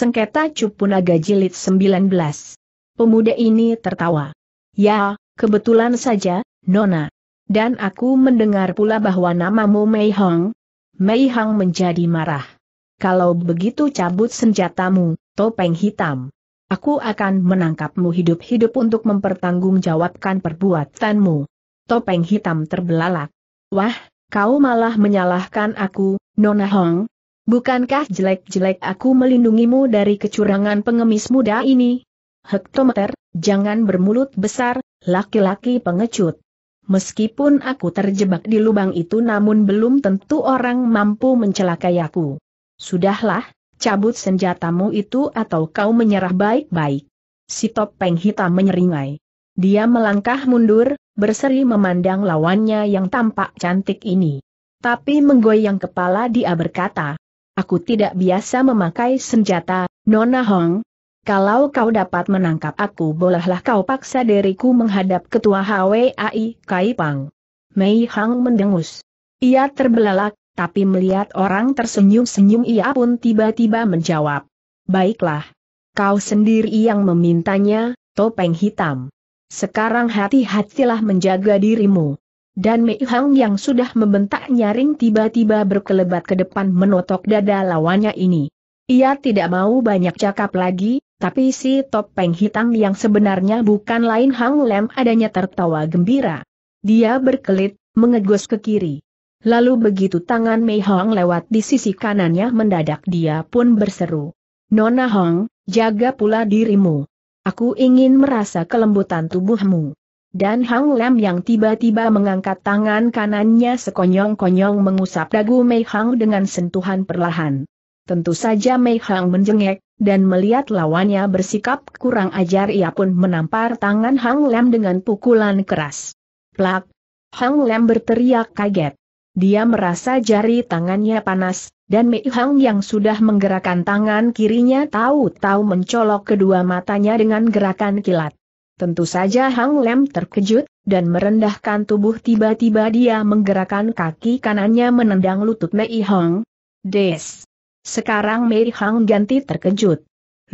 Sengketa Cupunaga Jilid 19. Pemuda ini tertawa. Ya, kebetulan saja, Nona. Dan aku mendengar pula bahwa namamu Mei Hong. Mei Hong menjadi marah. Kalau begitu cabut senjatamu, topeng hitam. Aku akan menangkapmu hidup-hidup untuk mempertanggungjawabkan perbuatanmu. Topeng hitam terbelalak. Wah, kau malah menyalahkan aku, Nona Hong, Bukankah jelek-jelek aku melindungimu dari kecurangan pengemis muda ini? Hektometer, jangan bermulut besar, laki-laki pengecut. Meskipun aku terjebak di lubang itu namun belum tentu orang mampu mencelakai aku. Sudahlah, cabut senjatamu itu atau kau menyerah baik-baik. Si topeng hitam menyeringai. Dia melangkah mundur, berseri memandang lawannya yang tampak cantik ini. Tapi menggoyang kepala dia berkata, Aku tidak biasa memakai senjata, Nona Hong. Kalau kau dapat menangkap aku bolehlah kau paksa diriku menghadap ketua HWAI Kaipang. Mei Hang mendengus. Ia terbelalak, tapi melihat orang tersenyum-senyum ia pun tiba-tiba menjawab. Baiklah. Kau sendiri yang memintanya, topeng hitam. Sekarang hati-hatilah menjaga dirimu. Dan Mei Hang yang sudah membentak nyaring tiba-tiba berkelebat ke depan menotok dada lawannya ini. Ia tidak mau banyak cakap lagi, tapi si topeng hitam yang sebenarnya bukan lain Hang Lem adanya tertawa gembira. Dia berkelit, mengegos ke kiri. Lalu begitu tangan Mei Hong lewat di sisi kanannya mendadak dia pun berseru. Nona Hong, jaga pula dirimu. Aku ingin merasa kelembutan tubuhmu. Dan Hang Lam yang tiba-tiba mengangkat tangan kanannya sekonyong-konyong mengusap dagu Mei Hang dengan sentuhan perlahan. Tentu saja Mei Hang menjengek, dan melihat lawannya bersikap kurang ajar ia pun menampar tangan Hang Lam dengan pukulan keras. Plak! Hang Lam berteriak kaget. Dia merasa jari tangannya panas, dan Mei Hang yang sudah menggerakkan tangan kirinya tahu-tahu mencolok kedua matanya dengan gerakan kilat. Tentu saja Hang Lem terkejut, dan merendahkan tubuh tiba-tiba dia menggerakkan kaki kanannya menendang lutut Mei Hong. Des. Sekarang Mei Hong ganti terkejut.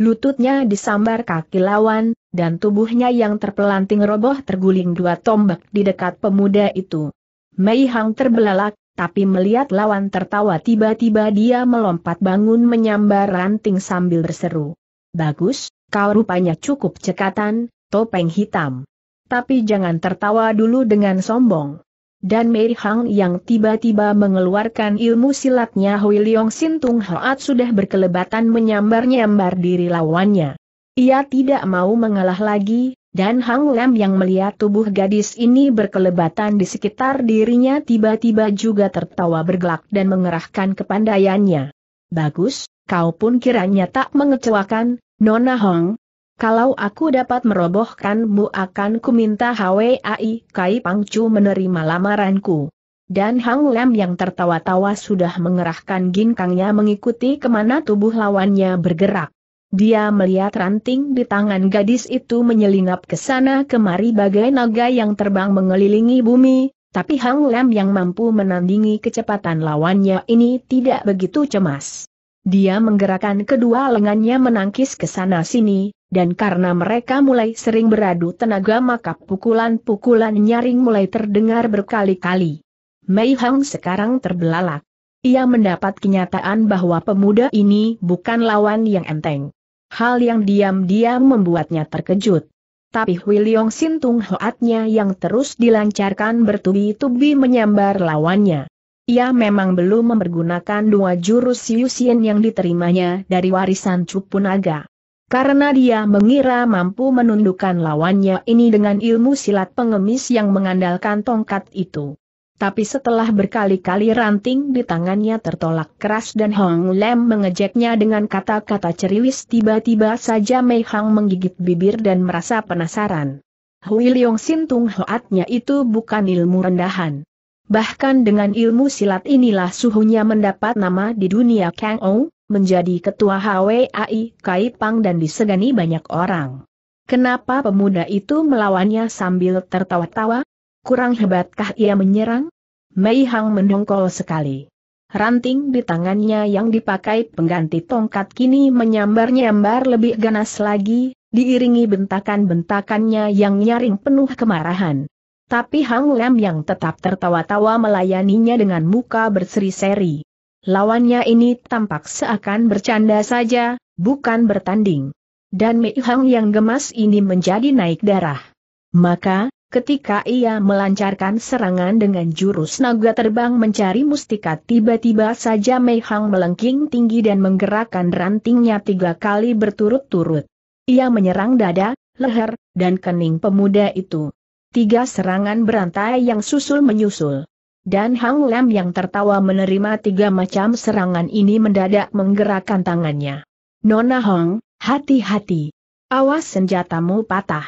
Lututnya disambar kaki lawan, dan tubuhnya yang terpelanting roboh terguling dua tombak di dekat pemuda itu. Mei Hang terbelalak, tapi melihat lawan tertawa tiba-tiba dia melompat bangun menyambar ranting sambil berseru. Bagus, kau rupanya cukup cekatan, topeng hitam. Tapi jangan tertawa dulu dengan sombong. Dan Mei Hang yang tiba-tiba mengeluarkan ilmu silatnya Hui Leong Sin Tung Hoat sudah berkelebatan menyambar-nyambar diri lawannya. Ia tidak mau mengalah lagi, dan Hang Lam yang melihat tubuh gadis ini berkelebatan di sekitar dirinya tiba-tiba juga tertawa bergelak dan mengerahkan kepandaiannya. Bagus, kau pun kiranya tak mengecewakan, Nona Hong, kalau aku dapat merobohkanmu akan kuminta HWAI Kai Pangcu menerima lamaranku. Dan Hang Lam yang tertawa-tawa sudah mengerahkan ginkangnya mengikuti kemana tubuh lawannya bergerak. Dia melihat ranting di tangan gadis itu menyelinap ke sana kemari bagai naga yang terbang mengelilingi bumi, tapi Hang Lam yang mampu menandingi kecepatan lawannya ini tidak begitu cemas. Dia menggerakkan kedua lengannya menangkis ke sana-sini, dan karena mereka mulai sering beradu tenaga maka pukulan-pukulan nyaring mulai terdengar berkali-kali. Mei Hang sekarang terbelalak. Ia mendapat kenyataan bahwa pemuda ini bukan lawan yang enteng. Hal yang diam-diam membuatnya terkejut. Tapi Wiliong Sintung Hoatnya yang terus dilancarkan bertubi-tubi menyambar lawannya. Ia memang belum mempergunakan dua jurus Yusin yang diterimanya dari warisan Cupunaga. Karena dia mengira mampu menundukkan lawannya ini dengan ilmu silat pengemis yang mengandalkan tongkat itu. Tapi setelah berkali-kali ranting di tangannya tertolak keras dan Hong Lem mengejeknya dengan kata-kata ceriwis tiba-tiba saja Mei Hang menggigit bibir dan merasa penasaran. Hui Leong Sin Tung Hoatnya itu bukan ilmu rendahan. Bahkan dengan ilmu silat inilah suhunya mendapat nama di dunia Kang Ou, menjadi ketua HWAI pang dan disegani banyak orang. Kenapa pemuda itu melawannya sambil tertawa-tawa? Kurang hebatkah ia menyerang? Mei Hang mendongkol sekali. Ranting di tangannya yang dipakai pengganti tongkat kini menyambar-nyambar lebih ganas lagi, diiringi bentakan-bentakannya yang nyaring penuh kemarahan. Tapi Hang Lem yang tetap tertawa-tawa melayaninya dengan muka berseri-seri. Lawannya ini tampak seakan bercanda saja, bukan bertanding. Dan Mei Hang yang gemas ini menjadi naik darah. Maka, Ketika ia melancarkan serangan dengan jurus naga terbang mencari mustika tiba-tiba saja Mei Hang melengking tinggi dan menggerakkan rantingnya tiga kali berturut-turut. Ia menyerang dada, leher, dan kening pemuda itu tiga serangan berantai yang susul menyusul. Dan Hang Lam yang tertawa menerima tiga macam serangan ini mendadak menggerakkan tangannya. Nona Hong, hati-hati. Awas senjatamu patah.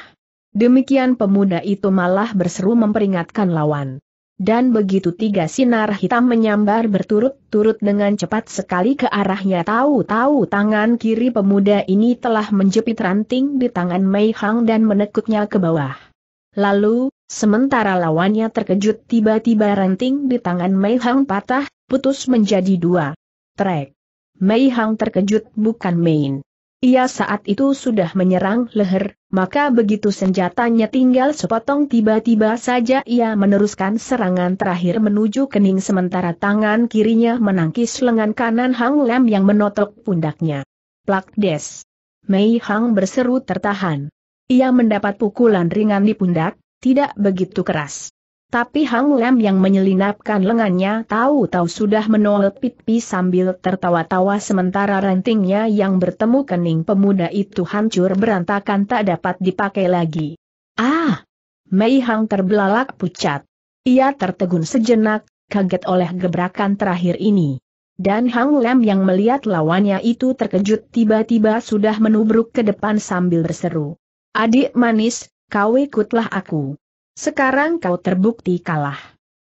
Demikian pemuda itu malah berseru memperingatkan lawan. Dan begitu tiga sinar hitam menyambar berturut-turut dengan cepat sekali ke arahnya tahu-tahu tangan kiri pemuda ini telah menjepit ranting di tangan Mei Hang dan menekuknya ke bawah. Lalu, sementara lawannya terkejut tiba-tiba ranting di tangan Mei Hang patah, putus menjadi dua. Trek. Mei Hang terkejut bukan main. Ia saat itu sudah menyerang leher, maka begitu senjatanya tinggal sepotong tiba-tiba saja ia meneruskan serangan terakhir menuju kening sementara tangan kirinya menangkis lengan kanan Hang Lem yang menotok pundaknya. Plak des. Mei Hang berseru tertahan. Ia mendapat pukulan ringan di pundak, tidak begitu keras. Tapi Hang Lem yang menyelinapkan lengannya tahu-tahu sudah menolak pipi sambil tertawa-tawa sementara rantingnya yang bertemu kening pemuda itu hancur berantakan tak dapat dipakai lagi. Ah! Mei Hang terbelalak pucat. Ia tertegun sejenak, kaget oleh gebrakan terakhir ini. Dan Hang Lem yang melihat lawannya itu terkejut tiba-tiba sudah menubruk ke depan sambil berseru. Adik manis, kau ikutlah aku. Sekarang kau terbukti kalah.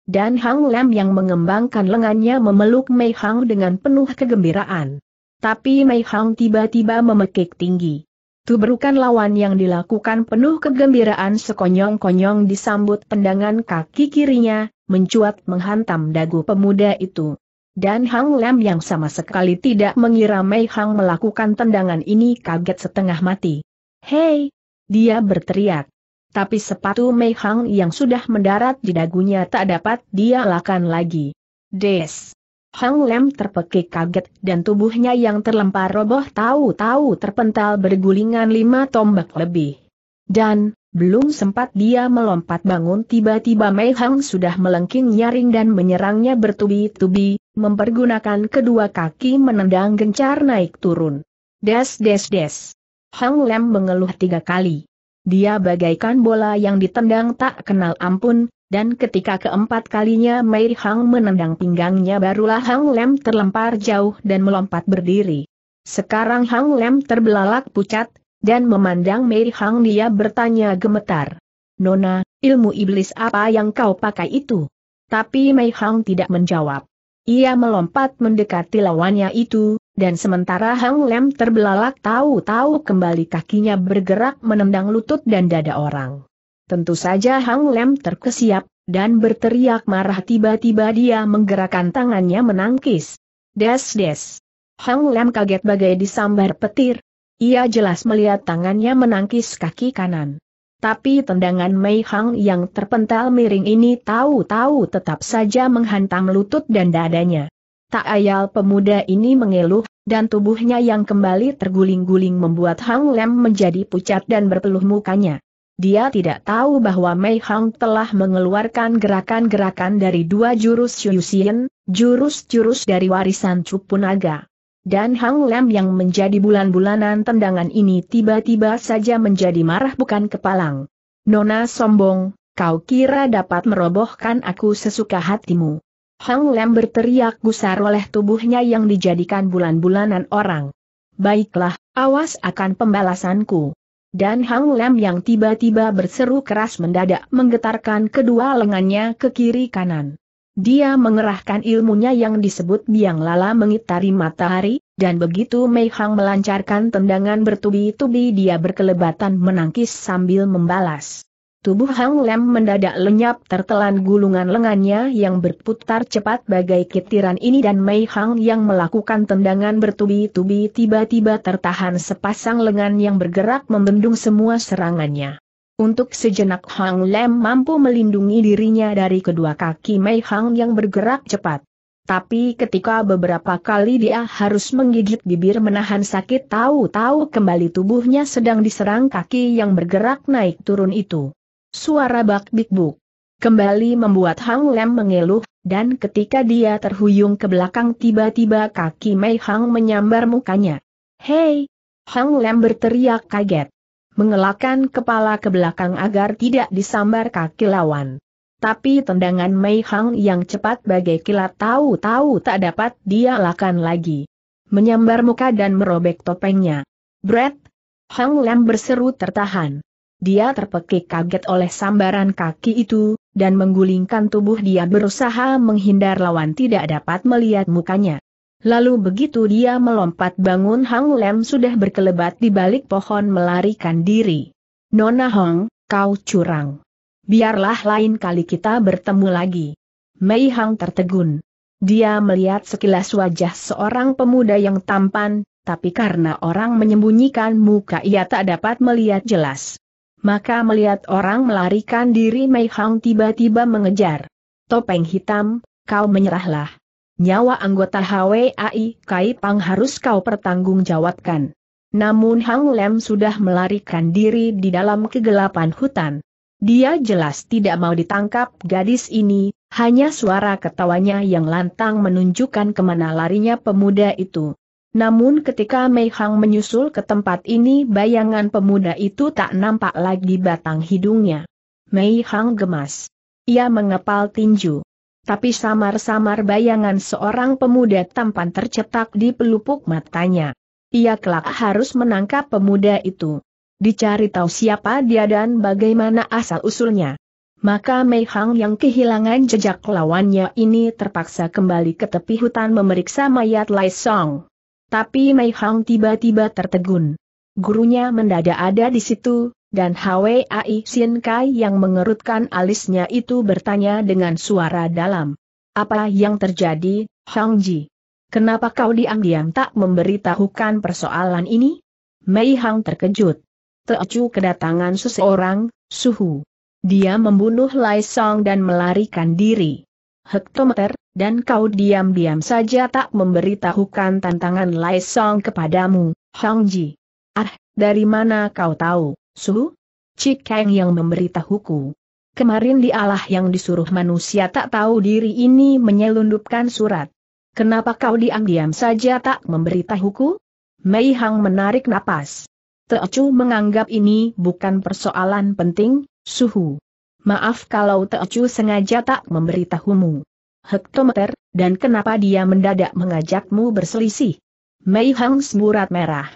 Dan Hang Lam yang mengembangkan lengannya memeluk Mei Hang dengan penuh kegembiraan. Tapi Mei Hang tiba-tiba memekik tinggi. Tubrukan lawan yang dilakukan penuh kegembiraan sekonyong-konyong disambut pendangan kaki kirinya, mencuat menghantam dagu pemuda itu. Dan Hang Lam yang sama sekali tidak mengira Mei Hang melakukan tendangan ini kaget setengah mati. Hei, dia berteriak. Tapi sepatu Mei Hang yang sudah mendarat di dagunya tak dapat dia lakukan lagi. Des! Hang Lem terpekik kaget dan tubuhnya yang terlempar roboh tahu-tahu terpental bergulingan lima tombak lebih. Dan, belum sempat dia melompat bangun tiba-tiba Mei Hang sudah melengking nyaring dan menyerangnya bertubi-tubi, mempergunakan kedua kaki menendang gencar naik turun. Des des des. Hang Lem mengeluh tiga kali. Dia bagaikan bola yang ditendang tak kenal ampun, dan ketika keempat kalinya Mei Hang menendang pinggangnya barulah Hang Lem terlempar jauh dan melompat berdiri. Sekarang Hang Lem terbelalak pucat, dan memandang Mei Hang dia bertanya gemetar. Nona, ilmu iblis apa yang kau pakai itu? Tapi Mei Hang tidak menjawab. Ia melompat mendekati lawannya itu, dan sementara Hang Lem terbelalak tahu-tahu kembali kakinya bergerak menendang lutut dan dada orang. Tentu saja Hang Lem terkesiap, dan berteriak marah tiba-tiba dia menggerakkan tangannya menangkis. Des-des. Hang Lem kaget bagai disambar petir. Ia jelas melihat tangannya menangkis kaki kanan. Tapi tendangan Mei Hang yang terpental miring ini tahu-tahu tetap saja menghantam lutut dan dadanya. Tak ayal pemuda ini mengeluh, dan tubuhnya yang kembali terguling-guling membuat Hang Lem menjadi pucat dan berpeluh mukanya. Dia tidak tahu bahwa Mei Hang telah mengeluarkan gerakan-gerakan dari dua jurus Yusien, jurus-jurus dari warisan Cupunaga. Dan Hang Lem yang menjadi bulan-bulanan tendangan ini tiba-tiba saja menjadi marah bukan kepalang. Nona sombong, kau kira dapat merobohkan aku sesuka hatimu. Hang Lem berteriak gusar oleh tubuhnya yang dijadikan bulan-bulanan orang. Baiklah, awas akan pembalasanku. Dan Hang Lem yang tiba-tiba berseru keras mendadak menggetarkan kedua lengannya ke kiri kanan. Dia mengerahkan ilmunya yang disebut biang lala mengitari matahari, dan begitu Mei Hang melancarkan tendangan bertubi-tubi dia berkelebatan menangkis sambil membalas. Tubuh Hang Lem mendadak lenyap tertelan gulungan lengannya yang berputar cepat bagai kitiran ini dan Mei Hang yang melakukan tendangan bertubi-tubi tiba-tiba tertahan sepasang lengan yang bergerak membendung semua serangannya. Untuk sejenak Hang Lem mampu melindungi dirinya dari kedua kaki Mei Hang yang bergerak cepat. Tapi ketika beberapa kali dia harus menggigit bibir menahan sakit tahu-tahu kembali tubuhnya sedang diserang kaki yang bergerak naik turun itu. Suara bak-bik-buk kembali membuat Hang Lem mengeluh, dan ketika dia terhuyung ke belakang tiba-tiba kaki Mei Hang menyambar mukanya. Hei! Hang Lem berteriak kaget. Mengelakkan kepala ke belakang agar tidak disambar kaki lawan. Tapi tendangan Mei Hang yang cepat bagai kilat tahu-tahu tak dapat dia lakukan lagi. Menyambar muka dan merobek topengnya. Brett! Hang Lem berseru tertahan. Dia terpekik kaget oleh sambaran kaki itu, dan menggulingkan tubuh dia berusaha menghindar lawan tidak dapat melihat mukanya. Lalu begitu dia melompat bangun Hang Lem sudah berkelebat di balik pohon melarikan diri. Nona Hong, kau curang. Biarlah lain kali kita bertemu lagi. Mei Hang tertegun. Dia melihat sekilas wajah seorang pemuda yang tampan, tapi karena orang menyembunyikan muka ia tak dapat melihat jelas. Maka melihat orang melarikan diri Mei Hang tiba-tiba mengejar. Topeng hitam, kau menyerahlah. Nyawa anggota HWAI Kai Pang harus kau pertanggungjawabkan. Namun Hang Lem sudah melarikan diri di dalam kegelapan hutan. Dia jelas tidak mau ditangkap gadis ini, hanya suara ketawanya yang lantang menunjukkan kemana larinya pemuda itu. Namun ketika Mei Hang menyusul ke tempat ini bayangan pemuda itu tak nampak lagi batang hidungnya. Mei Hang gemas. Ia mengepal tinju. Tapi samar-samar bayangan seorang pemuda tampan tercetak di pelupuk matanya. Ia kelak harus menangkap pemuda itu. Dicari tahu siapa dia dan bagaimana asal-usulnya. Maka Mei Hang yang kehilangan jejak lawannya ini terpaksa kembali ke tepi hutan memeriksa mayat Lai Song. Tapi Mei Hang tiba-tiba tertegun. Gurunya mendadak ada di situ, dan Hwai Xin Kai yang mengerutkan alisnya itu bertanya dengan suara dalam. Apa yang terjadi, Hang Ji? Kenapa kau diam-diam tak memberitahukan persoalan ini? Mei Hang terkejut. Teocu kedatangan seseorang, suhu. Dia membunuh Lai Song dan melarikan diri. Hektometer, dan kau diam-diam saja tak memberitahukan tantangan Lai Song kepadamu, Hang Ji. Ah, dari mana kau tahu, Su? Cikeng yang memberitahuku. Kemarin dialah yang disuruh manusia tak tahu diri ini menyelundupkan surat. Kenapa kau diam-diam saja tak memberitahuku? Mei Hang menarik napas. Teocu menganggap ini bukan persoalan penting, Suhu. Maaf kalau Teocu sengaja tak memberitahumu hektometer, dan kenapa dia mendadak mengajakmu berselisih? Mei Hang semurat merah.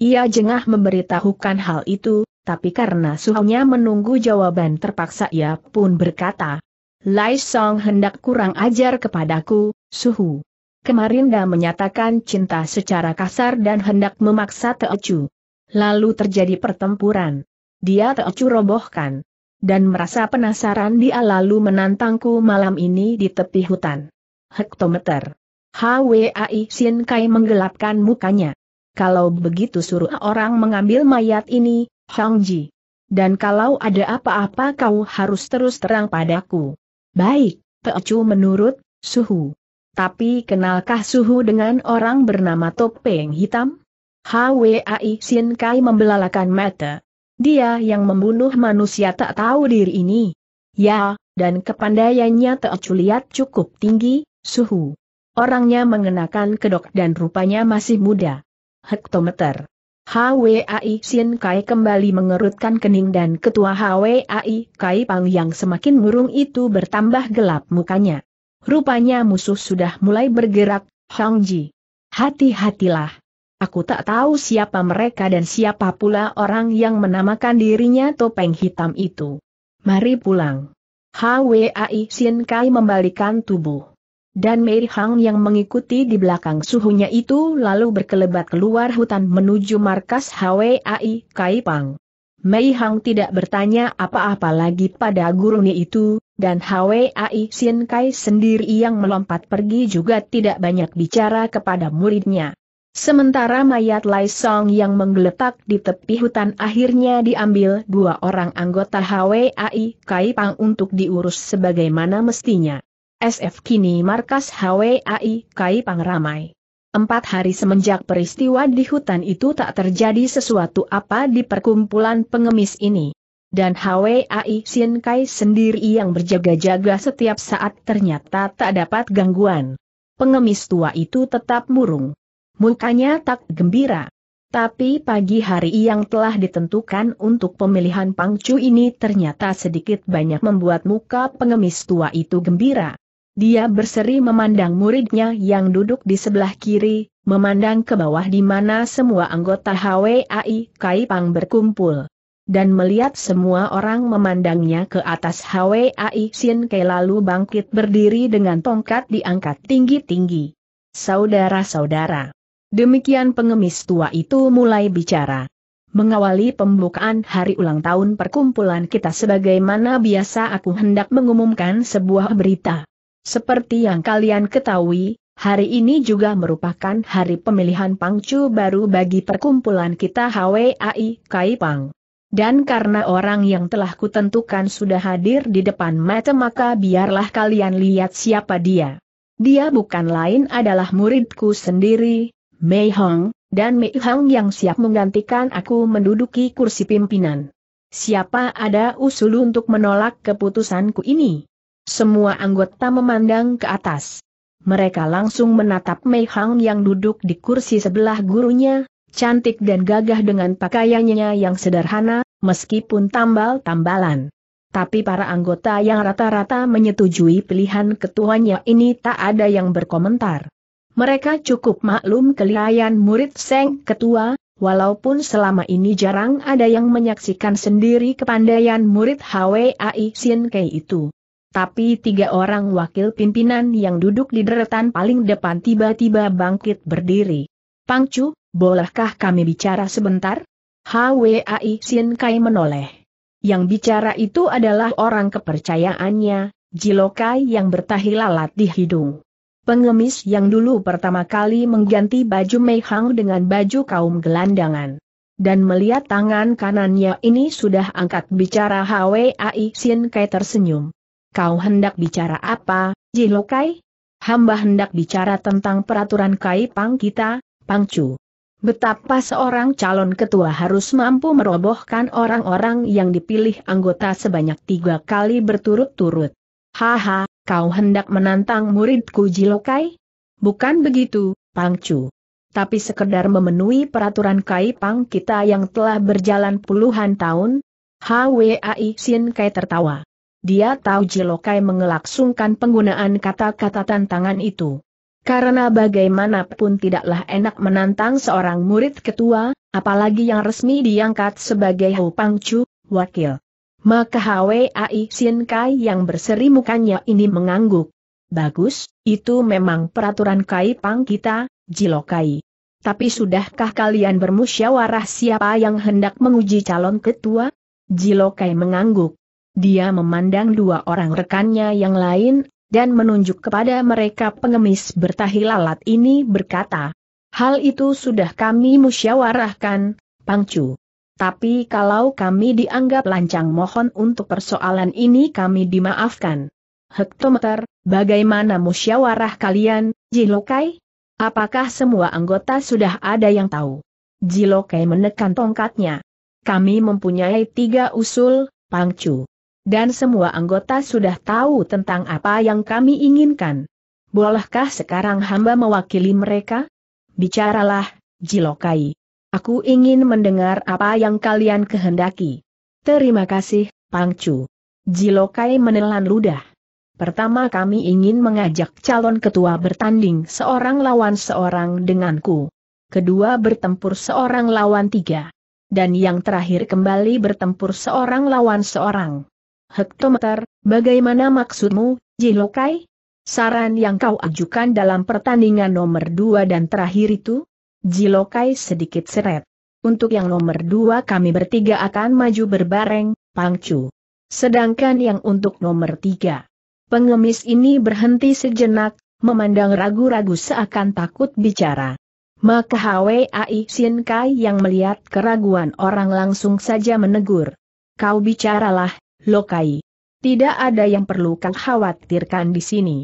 Ia jengah memberitahukan hal itu, tapi karena suhunya menunggu jawaban terpaksa ia pun berkata, Lai Song hendak kurang ajar kepadaku, suhu. Kemarin dia menyatakan cinta secara kasar dan hendak memaksa Teocu. Lalu terjadi pertempuran. Dia Teocu robohkan dan merasa penasaran dia lalu menantangku malam ini di tepi hutan. Hektometer. HWAI Sin Kai menggelapkan mukanya. Kalau begitu suruh orang mengambil mayat ini, Hong Ji. Dan kalau ada apa-apa kau harus terus terang padaku. Baik, Teocu menurut, Suhu. Tapi kenalkah Suhu dengan orang bernama Topeng Hitam? HWAI Sin Kai membelalakan mata. Dia yang membunuh manusia tak tahu diri ini. Ya, dan kepandaiannya tak Culiat cukup tinggi, suhu. Orangnya mengenakan kedok dan rupanya masih muda. Hektometer. HWAI Sin Kai kembali mengerutkan kening dan ketua HWAI Kai Pang yang semakin murung itu bertambah gelap mukanya. Rupanya musuh sudah mulai bergerak, Hong Ji. Hati-hatilah. Aku tak tahu siapa mereka dan siapa pula orang yang menamakan dirinya topeng hitam itu. Mari pulang. HWAI Sin Kai membalikan tubuh. Dan Mei Hang yang mengikuti di belakang suhunya itu lalu berkelebat keluar hutan menuju markas HWAI Kai Pang. Mei Hang tidak bertanya apa-apa lagi pada gurunya itu, dan HWAI Sin Kai sendiri yang melompat pergi juga tidak banyak bicara kepada muridnya. Sementara mayat Lai Song yang menggeletak di tepi hutan akhirnya diambil dua orang anggota HWAI Kai Pang untuk diurus sebagaimana mestinya. SF kini markas HWAI Kai Pang ramai. Empat hari semenjak peristiwa di hutan itu tak terjadi sesuatu apa di perkumpulan pengemis ini. Dan HWAI Sien Kai sendiri yang berjaga-jaga setiap saat ternyata tak dapat gangguan. Pengemis tua itu tetap murung. Mukanya tak gembira. Tapi pagi hari yang telah ditentukan untuk pemilihan pangcu ini ternyata sedikit banyak membuat muka pengemis tua itu gembira. Dia berseri memandang muridnya yang duduk di sebelah kiri, memandang ke bawah di mana semua anggota HWAI Pang berkumpul. Dan melihat semua orang memandangnya ke atas HWAI Sin Ke lalu bangkit berdiri dengan tongkat diangkat tinggi-tinggi. Saudara-saudara. Demikian pengemis tua itu mulai bicara. Mengawali pembukaan hari ulang tahun perkumpulan kita sebagaimana biasa aku hendak mengumumkan sebuah berita. Seperti yang kalian ketahui, hari ini juga merupakan hari pemilihan pangcu baru bagi perkumpulan kita HWAI Kaipang. Dan karena orang yang telah kutentukan sudah hadir di depan mata maka biarlah kalian lihat siapa dia. Dia bukan lain adalah muridku sendiri, Mei Hong, dan Mei Hong yang siap menggantikan aku menduduki kursi pimpinan. Siapa ada usul untuk menolak keputusanku ini? Semua anggota memandang ke atas. Mereka langsung menatap Mei Hong yang duduk di kursi sebelah gurunya, cantik dan gagah dengan pakaiannya yang sederhana, meskipun tambal-tambalan. Tapi para anggota yang rata-rata menyetujui pilihan ketuanya ini tak ada yang berkomentar. Mereka cukup maklum kelihayan murid Seng Ketua, walaupun selama ini jarang ada yang menyaksikan sendiri kepandaian murid HWAI Sien Kei itu. Tapi tiga orang wakil pimpinan yang duduk di deretan paling depan tiba-tiba bangkit berdiri. Pangcu, bolehkah kami bicara sebentar? HWAI Sien Kai menoleh. Yang bicara itu adalah orang kepercayaannya, Jilokai yang bertahi lalat di hidung pengemis yang dulu pertama kali mengganti baju Mei Hang dengan baju kaum gelandangan. Dan melihat tangan kanannya ini sudah angkat bicara Hwai Sin Kai tersenyum. Kau hendak bicara apa, Kai? Hamba hendak bicara tentang peraturan Kai Pang kita, Pang Chu. Betapa seorang calon ketua harus mampu merobohkan orang-orang yang dipilih anggota sebanyak tiga kali berturut-turut. Haha, Kau hendak menantang muridku Jilokai? Bukan begitu, Pangcu. Tapi sekedar memenuhi peraturan Kai Pang kita yang telah berjalan puluhan tahun? HWAI Sin Kai tertawa. Dia tahu Jilokai mengelaksungkan penggunaan kata-kata tantangan itu. Karena bagaimanapun tidaklah enak menantang seorang murid ketua, apalagi yang resmi diangkat sebagai Hou Pangcu, wakil. Maka Hwai Sin Kai yang berseri mukanya ini mengangguk. Bagus, itu memang peraturan Kai Pang kita, Jilokai. Tapi sudahkah kalian bermusyawarah siapa yang hendak menguji calon ketua? Jilokai mengangguk. Dia memandang dua orang rekannya yang lain, dan menunjuk kepada mereka pengemis bertahi lalat ini berkata, Hal itu sudah kami musyawarahkan, Pangcu. Tapi kalau kami dianggap lancang mohon untuk persoalan ini kami dimaafkan. Hektometer, bagaimana musyawarah kalian, Jilokai? Apakah semua anggota sudah ada yang tahu? Jilokai menekan tongkatnya. Kami mempunyai tiga usul, pangcu. Dan semua anggota sudah tahu tentang apa yang kami inginkan. Bolehkah sekarang hamba mewakili mereka? Bicaralah, Jilokai. Aku ingin mendengar apa yang kalian kehendaki. Terima kasih, Pangcu. Jilokai menelan ludah. Pertama kami ingin mengajak calon ketua bertanding seorang lawan seorang denganku. Kedua bertempur seorang lawan tiga. Dan yang terakhir kembali bertempur seorang lawan seorang. Hektometer, bagaimana maksudmu, Jilokai? Saran yang kau ajukan dalam pertandingan nomor dua dan terakhir itu? Jilokai sedikit seret. Untuk yang nomor dua kami bertiga akan maju berbareng, Pangcu. Sedangkan yang untuk nomor tiga. Pengemis ini berhenti sejenak, memandang ragu-ragu seakan takut bicara. Maka Hwai Sin Kai yang melihat keraguan orang langsung saja menegur. Kau bicaralah, Lokai. Tidak ada yang perlu kau khawatirkan di sini.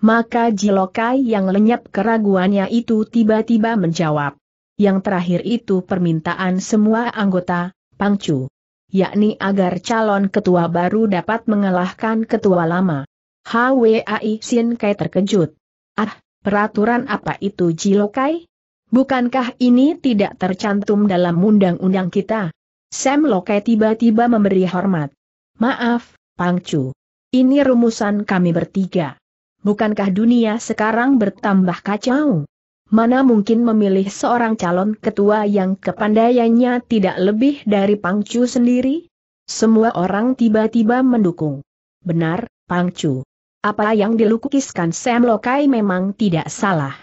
Maka Jilokai yang lenyap keraguannya itu tiba-tiba menjawab. Yang terakhir itu permintaan semua anggota, Pangcu. Yakni agar calon ketua baru dapat mengalahkan ketua lama. HWAI Sin Kai terkejut. Ah, peraturan apa itu Jilokai? Bukankah ini tidak tercantum dalam undang-undang kita? Sam Lokai tiba-tiba memberi hormat. Maaf, Pangcu. Ini rumusan kami bertiga bukankah dunia sekarang bertambah kacau? Mana mungkin memilih seorang calon ketua yang kepandaiannya tidak lebih dari Pangcu sendiri? Semua orang tiba-tiba mendukung. Benar, Pangcu. Apa yang dilukiskan Sam Lokai memang tidak salah.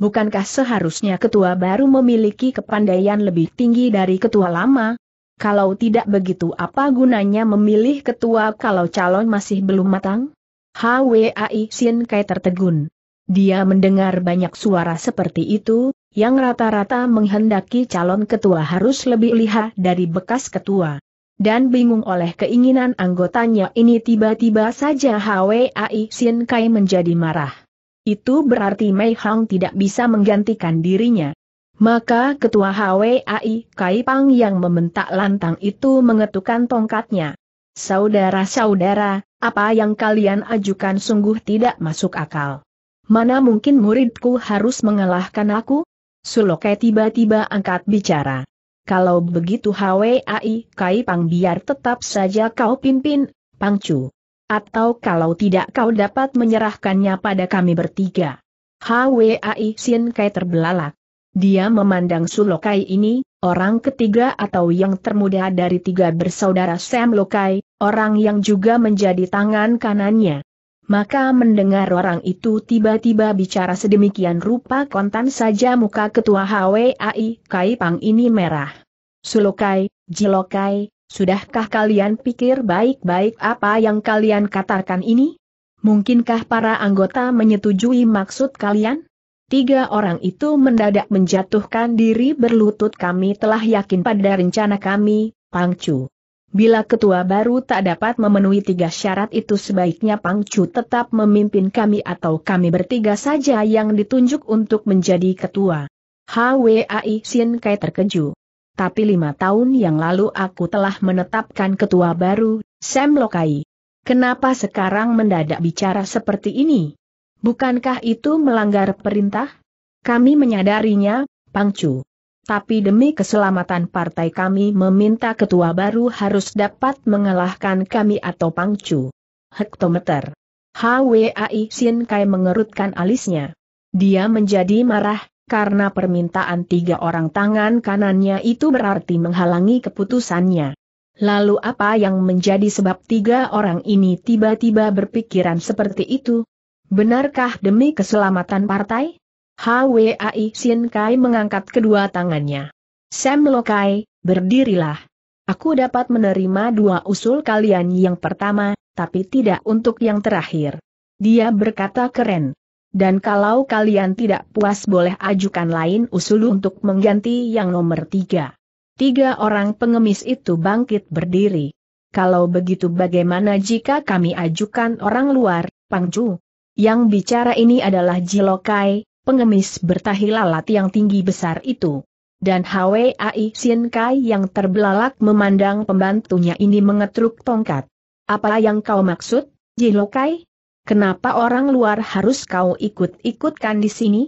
Bukankah seharusnya ketua baru memiliki kepandaian lebih tinggi dari ketua lama? Kalau tidak begitu apa gunanya memilih ketua kalau calon masih belum matang? HWAI Sin Kai tertegun. Dia mendengar banyak suara seperti itu, yang rata-rata menghendaki calon ketua harus lebih lihat dari bekas ketua. Dan bingung oleh keinginan anggotanya ini tiba-tiba saja HWAI Sin Kai menjadi marah. Itu berarti Mei Hang tidak bisa menggantikan dirinya. Maka ketua HWAI Kai Pang yang membentak lantang itu mengetukkan tongkatnya. Saudara-saudara, apa yang kalian ajukan sungguh tidak masuk akal. Mana mungkin muridku harus mengalahkan aku? Sulokai tiba-tiba angkat bicara. Kalau begitu HWAI Kai Pang biar tetap saja kau pimpin, Pangcu. Atau kalau tidak kau dapat menyerahkannya pada kami bertiga. HWAI Sin Kai terbelalak. Dia memandang Sulokai ini, orang ketiga atau yang termuda dari tiga bersaudara Sam Lokai, orang yang juga menjadi tangan kanannya. Maka mendengar orang itu tiba-tiba bicara sedemikian rupa kontan saja muka ketua HWAI Kai Pang ini merah. Sulokai, Jilokai, sudahkah kalian pikir baik-baik apa yang kalian katakan ini? Mungkinkah para anggota menyetujui maksud kalian? Tiga orang itu mendadak menjatuhkan diri berlutut kami telah yakin pada rencana kami, Pangcu. Bila ketua baru tak dapat memenuhi tiga syarat itu sebaiknya Pangcu tetap memimpin kami atau kami bertiga saja yang ditunjuk untuk menjadi ketua. HWAI Sin Kai terkeju. Tapi lima tahun yang lalu aku telah menetapkan ketua baru, Sam Lokai. Kenapa sekarang mendadak bicara seperti ini? Bukankah itu melanggar perintah? Kami menyadarinya, Pangcu. Tapi demi keselamatan partai kami meminta ketua baru harus dapat mengalahkan kami atau Pangcu. Hektometer. HWAI Sin Kai mengerutkan alisnya. Dia menjadi marah, karena permintaan tiga orang tangan kanannya itu berarti menghalangi keputusannya. Lalu apa yang menjadi sebab tiga orang ini tiba-tiba berpikiran seperti itu? Benarkah demi keselamatan partai? HWAI Sin Kai mengangkat kedua tangannya. Sam Lokai, berdirilah. Aku dapat menerima dua usul kalian yang pertama, tapi tidak untuk yang terakhir. Dia berkata keren. Dan kalau kalian tidak puas boleh ajukan lain usul untuk mengganti yang nomor tiga. Tiga orang pengemis itu bangkit berdiri. Kalau begitu bagaimana jika kami ajukan orang luar, Pangju? Yang bicara ini adalah Jilokai, pengemis bertahi lalat yang tinggi besar itu. Dan Hwai Sien Kai yang terbelalak memandang pembantunya ini mengetruk tongkat. Apa yang kau maksud, Jilokai? Kenapa orang luar harus kau ikut-ikutkan di sini?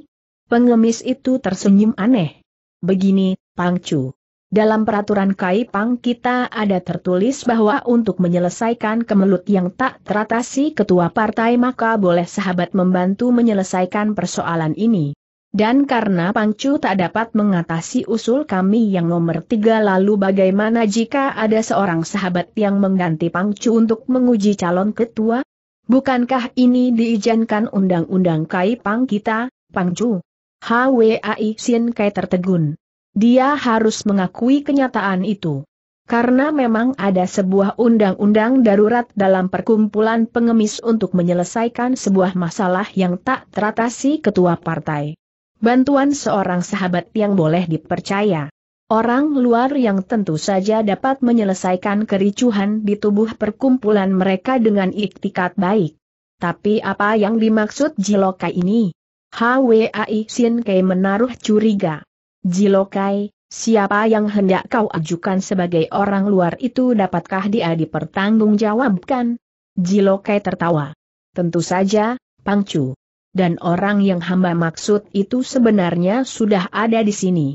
Pengemis itu tersenyum aneh. Begini, Pangcu. Dalam peraturan Kaipang kita ada tertulis bahwa untuk menyelesaikan kemelut yang tak teratasi ketua partai maka boleh sahabat membantu menyelesaikan persoalan ini. Dan karena Pangcu tak dapat mengatasi usul kami yang nomor tiga lalu bagaimana jika ada seorang sahabat yang mengganti Pangcu untuk menguji calon ketua? Bukankah ini diizinkan undang-undang Kaipang kita, Pangcu? HWAI Sin Kai tertegun. Dia harus mengakui kenyataan itu. Karena memang ada sebuah undang-undang darurat dalam perkumpulan pengemis untuk menyelesaikan sebuah masalah yang tak teratasi ketua partai. Bantuan seorang sahabat yang boleh dipercaya. Orang luar yang tentu saja dapat menyelesaikan kericuhan di tubuh perkumpulan mereka dengan iktikat baik. Tapi apa yang dimaksud Jiloka ini? HWAI Sin menaruh curiga. Jilokai, siapa yang hendak kau ajukan sebagai orang luar itu dapatkah dia dipertanggungjawabkan? Jilokai tertawa. Tentu saja, Pangcu. Dan orang yang hamba maksud itu sebenarnya sudah ada di sini.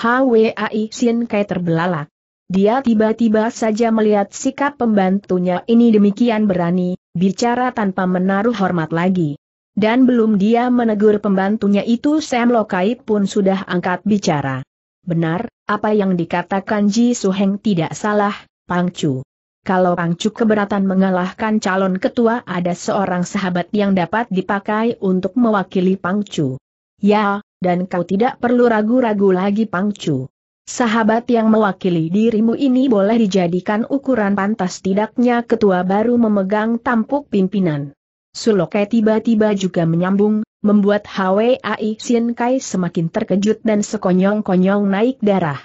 HWAI Sin Kai terbelalak. Dia tiba-tiba saja melihat sikap pembantunya ini demikian berani, bicara tanpa menaruh hormat lagi. Dan belum dia menegur pembantunya itu Sam Lokai pun sudah angkat bicara. Benar, apa yang dikatakan Ji Suheng tidak salah, Pangcu. Kalau Pangcu keberatan mengalahkan calon ketua ada seorang sahabat yang dapat dipakai untuk mewakili Pangcu. Ya, dan kau tidak perlu ragu-ragu lagi Pangcu. Sahabat yang mewakili dirimu ini boleh dijadikan ukuran pantas tidaknya ketua baru memegang tampuk pimpinan. Sulokai tiba-tiba juga menyambung, membuat Hwai Sin Kai semakin terkejut dan sekonyong-konyong naik darah.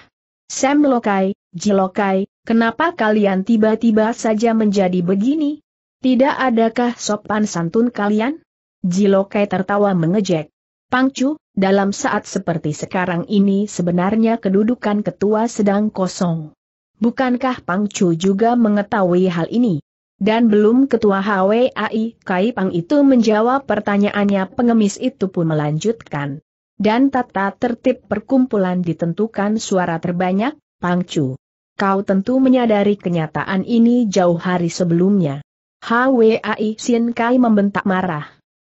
Sam Lokai, Jilokai, kenapa kalian tiba-tiba saja menjadi begini? Tidak adakah sopan santun kalian? Jilokai tertawa mengejek. Pangcu, dalam saat seperti sekarang ini sebenarnya kedudukan ketua sedang kosong. Bukankah Pangcu juga mengetahui hal ini? Dan belum ketua HWAI Kai Pang itu menjawab pertanyaannya pengemis itu pun melanjutkan. Dan tata tertib perkumpulan ditentukan suara terbanyak, Pang Chu. Kau tentu menyadari kenyataan ini jauh hari sebelumnya. HWAI Sien Kai membentak marah.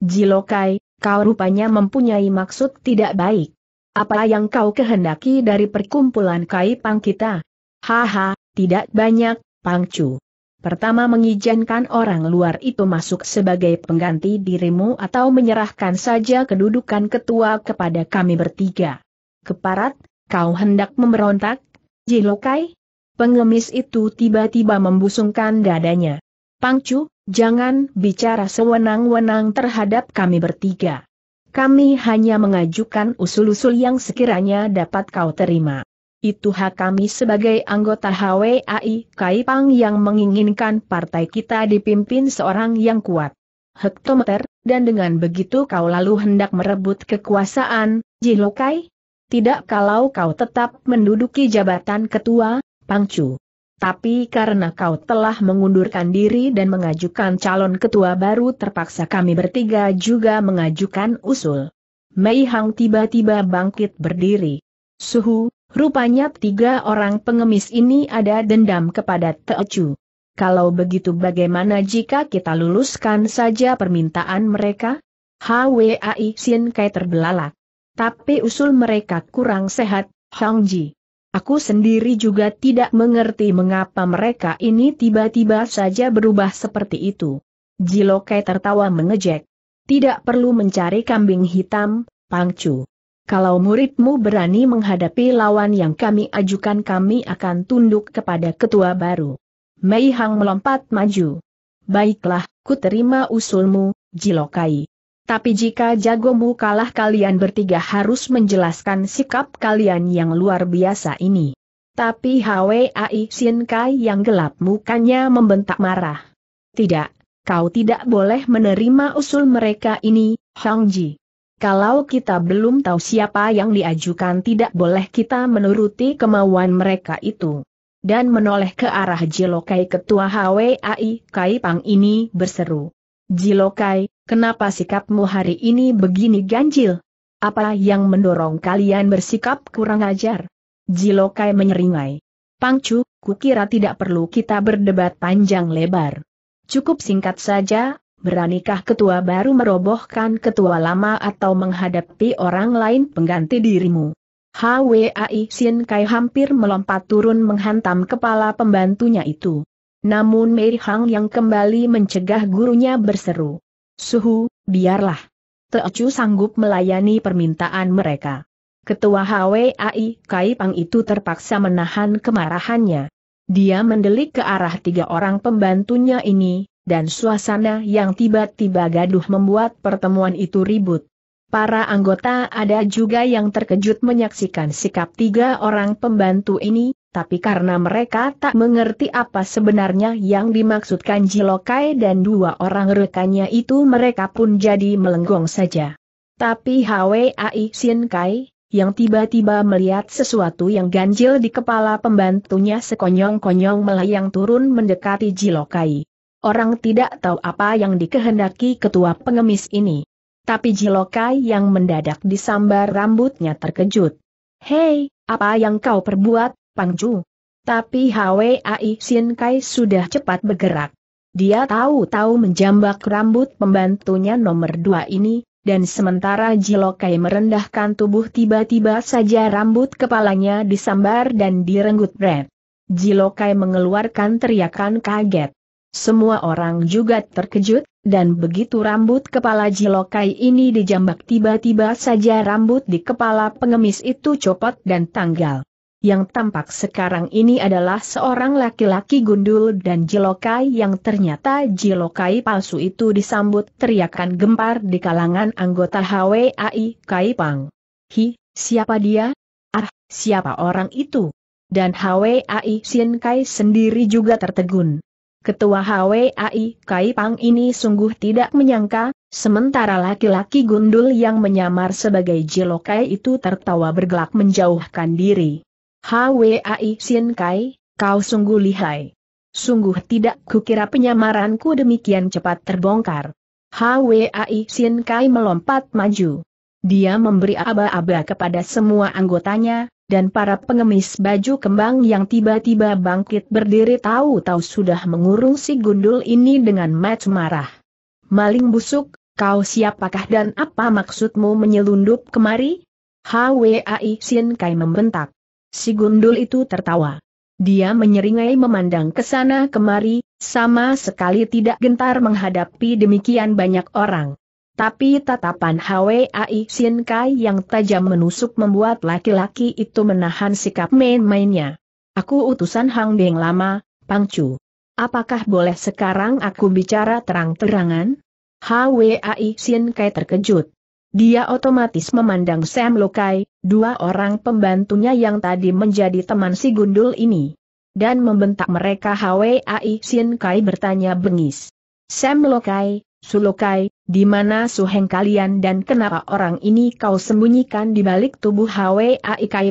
Jilokai, kau rupanya mempunyai maksud tidak baik. Apa yang kau kehendaki dari perkumpulan Kai Pang kita? Haha, tidak banyak, Pang Chu. Pertama mengizinkan orang luar itu masuk sebagai pengganti dirimu atau menyerahkan saja kedudukan ketua kepada kami bertiga. Keparat, kau hendak memberontak, Jilokai? Pengemis itu tiba-tiba membusungkan dadanya. Pangcu, jangan bicara sewenang-wenang terhadap kami bertiga. Kami hanya mengajukan usul-usul yang sekiranya dapat kau terima itu hak kami sebagai anggota HWAI Kaipang yang menginginkan partai kita dipimpin seorang yang kuat. Hektometer, dan dengan begitu kau lalu hendak merebut kekuasaan, Jilokai? Tidak kalau kau tetap menduduki jabatan ketua, Pangcu. Tapi karena kau telah mengundurkan diri dan mengajukan calon ketua baru terpaksa kami bertiga juga mengajukan usul. Mei Hang tiba-tiba bangkit berdiri. Suhu, Rupanya tiga orang pengemis ini ada dendam kepada Teocu. Kalau begitu bagaimana jika kita luluskan saja permintaan mereka? HWAI Sin Kai terbelalak. Tapi usul mereka kurang sehat, Hong Ji. Aku sendiri juga tidak mengerti mengapa mereka ini tiba-tiba saja berubah seperti itu. Jilokai tertawa mengejek. Tidak perlu mencari kambing hitam, Pangcu. Kalau muridmu berani menghadapi lawan yang kami ajukan kami akan tunduk kepada ketua baru. Mei Hang melompat maju. Baiklah, ku terima usulmu, Jilokai. Tapi jika jagomu kalah kalian bertiga harus menjelaskan sikap kalian yang luar biasa ini. Tapi Hwai Sin Kai yang gelap mukanya membentak marah. Tidak, kau tidak boleh menerima usul mereka ini, Hang Ji. Kalau kita belum tahu siapa yang diajukan tidak boleh kita menuruti kemauan mereka itu. Dan menoleh ke arah Jilokai Ketua HWAI Kai Pang ini berseru. Jilokai, kenapa sikapmu hari ini begini ganjil? Apa yang mendorong kalian bersikap kurang ajar? Jilokai menyeringai. Pangcu, kukira tidak perlu kita berdebat panjang lebar. Cukup singkat saja, Beranikah ketua baru merobohkan ketua lama atau menghadapi orang lain pengganti dirimu? HWAI Sin Kai hampir melompat turun menghantam kepala pembantunya itu. Namun Mei Hang yang kembali mencegah gurunya berseru. Suhu, biarlah. Teocu sanggup melayani permintaan mereka. Ketua HWAI Kai Pang itu terpaksa menahan kemarahannya. Dia mendelik ke arah tiga orang pembantunya ini, dan suasana yang tiba-tiba gaduh membuat pertemuan itu ribut. Para anggota ada juga yang terkejut menyaksikan sikap tiga orang pembantu ini, tapi karena mereka tak mengerti apa sebenarnya yang dimaksudkan Jilokai dan dua orang rekannya itu mereka pun jadi melenggong saja. Tapi Hwai Sin Kai, yang tiba-tiba melihat sesuatu yang ganjil di kepala pembantunya sekonyong-konyong melayang turun mendekati Jilokai orang tidak tahu apa yang dikehendaki ketua pengemis ini. Tapi Jilokai yang mendadak disambar rambutnya terkejut. Hei, apa yang kau perbuat, Pangju? Tapi HWAI Sin Kai sudah cepat bergerak. Dia tahu-tahu menjambak rambut pembantunya nomor dua ini, dan sementara Jilokai merendahkan tubuh tiba-tiba saja rambut kepalanya disambar dan direnggut Brad. Jilokai mengeluarkan teriakan kaget. Semua orang juga terkejut, dan begitu rambut kepala Jilokai ini dijambak tiba-tiba saja rambut di kepala pengemis itu copot dan tanggal. Yang tampak sekarang ini adalah seorang laki-laki gundul dan Jilokai yang ternyata Jilokai palsu itu disambut teriakan gempar di kalangan anggota HWAI Kaipang. Hi, siapa dia? Ah, siapa orang itu? Dan HWAI Sin Kai sendiri juga tertegun. Ketua HWAI Kai Pang ini sungguh tidak menyangka, sementara laki-laki gundul yang menyamar sebagai Jilokai itu tertawa bergelak menjauhkan diri. HWAI Sien Kai, kau sungguh lihai. Sungguh tidak kukira penyamaranku demikian cepat terbongkar. HWAI Sien Kai melompat maju. Dia memberi aba-aba kepada semua anggotanya, dan para pengemis baju kembang yang tiba-tiba bangkit berdiri tahu-tahu sudah mengurung si gundul ini dengan mat marah. Maling busuk, kau siapakah dan apa maksudmu menyelundup kemari? HWAI Sin Kai membentak. Si gundul itu tertawa. Dia menyeringai memandang ke sana kemari, sama sekali tidak gentar menghadapi demikian banyak orang. Tapi tatapan Hwai Sin Kai yang tajam menusuk membuat laki-laki itu menahan sikap main-mainnya. Aku utusan Hang Beng lama, Pangcu. Apakah boleh sekarang aku bicara terang-terangan? Hwai Sin Kai terkejut. Dia otomatis memandang Sam Lokai, dua orang pembantunya yang tadi menjadi teman si gundul ini. Dan membentak mereka Hwai Sin Kai bertanya bengis. Sam Lokai, Sulokai, di mana suheng kalian dan kenapa orang ini kau sembunyikan di balik tubuh Hwai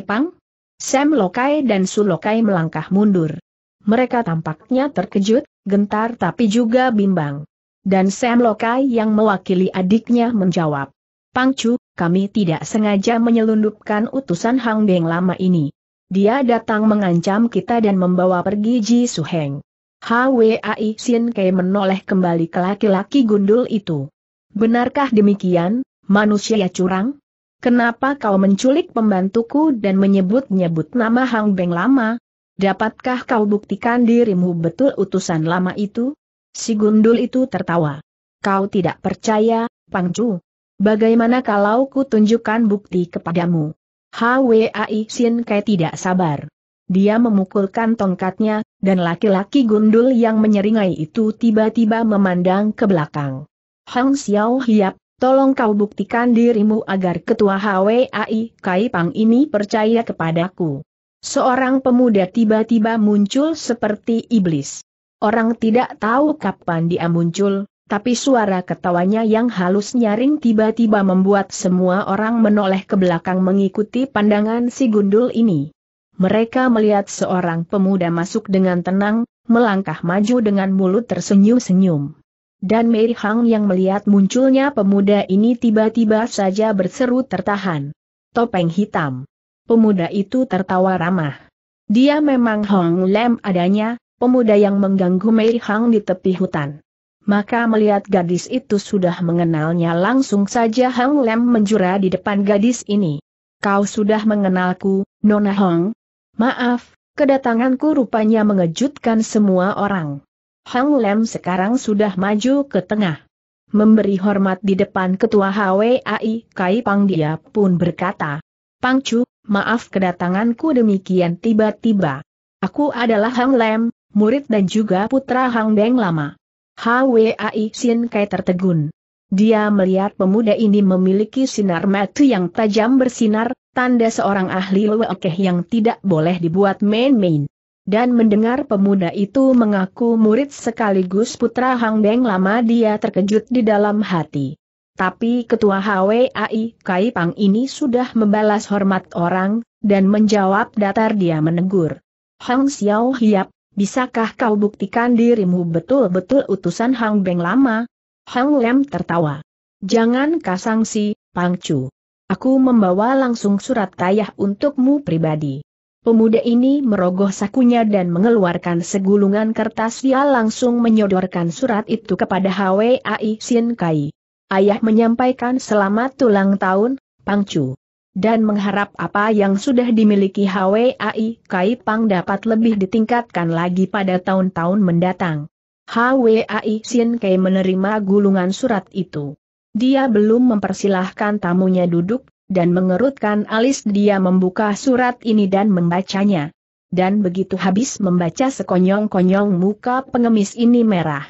Pang? Sam Lokai dan Su Lokai melangkah mundur. Mereka tampaknya terkejut, gentar tapi juga bimbang. Dan Sam Lokai yang mewakili adiknya menjawab. Pangcu, kami tidak sengaja menyelundupkan utusan Hang Beng lama ini. Dia datang mengancam kita dan membawa pergi Ji Suheng. HWAI Sin Kei menoleh kembali ke laki-laki gundul itu. Benarkah demikian, manusia ya curang? Kenapa kau menculik pembantuku dan menyebut-nyebut nama Hang Beng lama? Dapatkah kau buktikan dirimu betul utusan lama itu? Si gundul itu tertawa. Kau tidak percaya, Pangcu? Bagaimana kalau ku tunjukkan bukti kepadamu? Hwai Sin Kai tidak sabar. Dia memukulkan tongkatnya, dan laki-laki gundul yang menyeringai itu tiba-tiba memandang ke belakang. Hang Xiao Hiap, tolong kau buktikan dirimu agar ketua HWAI Kai Pang ini percaya kepadaku. Seorang pemuda tiba-tiba muncul seperti iblis. Orang tidak tahu kapan dia muncul, tapi suara ketawanya yang halus nyaring tiba-tiba membuat semua orang menoleh ke belakang mengikuti pandangan si gundul ini. Mereka melihat seorang pemuda masuk dengan tenang, melangkah maju dengan mulut tersenyum-senyum dan Mei Hang yang melihat munculnya pemuda ini tiba-tiba saja berseru tertahan. Topeng hitam. Pemuda itu tertawa ramah. Dia memang Hong Lem adanya, pemuda yang mengganggu Mei Hang di tepi hutan. Maka melihat gadis itu sudah mengenalnya langsung saja Hong Lem menjura di depan gadis ini. Kau sudah mengenalku, Nona Hong? Maaf, kedatanganku rupanya mengejutkan semua orang. Hang Lem sekarang sudah maju ke tengah. Memberi hormat di depan ketua HWAI, Kai Pang dia pun berkata, Pang Chu, maaf kedatanganku demikian tiba-tiba. Aku adalah Hang Lem, murid dan juga putra Hang Beng lama. HWAI Sin Kai tertegun. Dia melihat pemuda ini memiliki sinar mata yang tajam bersinar, tanda seorang ahli lewekeh yang tidak boleh dibuat main-main dan mendengar pemuda itu mengaku murid sekaligus putra Hang Beng lama dia terkejut di dalam hati. Tapi ketua HWAI Kai Pang ini sudah membalas hormat orang, dan menjawab datar dia menegur. Hang Xiao Hiap, bisakah kau buktikan dirimu betul-betul utusan Hang Beng lama? Hang Lem tertawa. Jangan kasangsi, Chu. Aku membawa langsung surat tayah untukmu pribadi. Pemuda ini merogoh sakunya dan mengeluarkan segulungan kertas dia langsung menyodorkan surat itu kepada HWAI Sin Kai. Ayah menyampaikan selamat ulang tahun, Pangcu. Dan mengharap apa yang sudah dimiliki HWAI Kai Pang dapat lebih ditingkatkan lagi pada tahun-tahun mendatang. HWAI Sin Kai menerima gulungan surat itu. Dia belum mempersilahkan tamunya duduk, dan mengerutkan alis dia membuka surat ini dan membacanya. Dan begitu habis membaca sekonyong-konyong muka pengemis ini merah.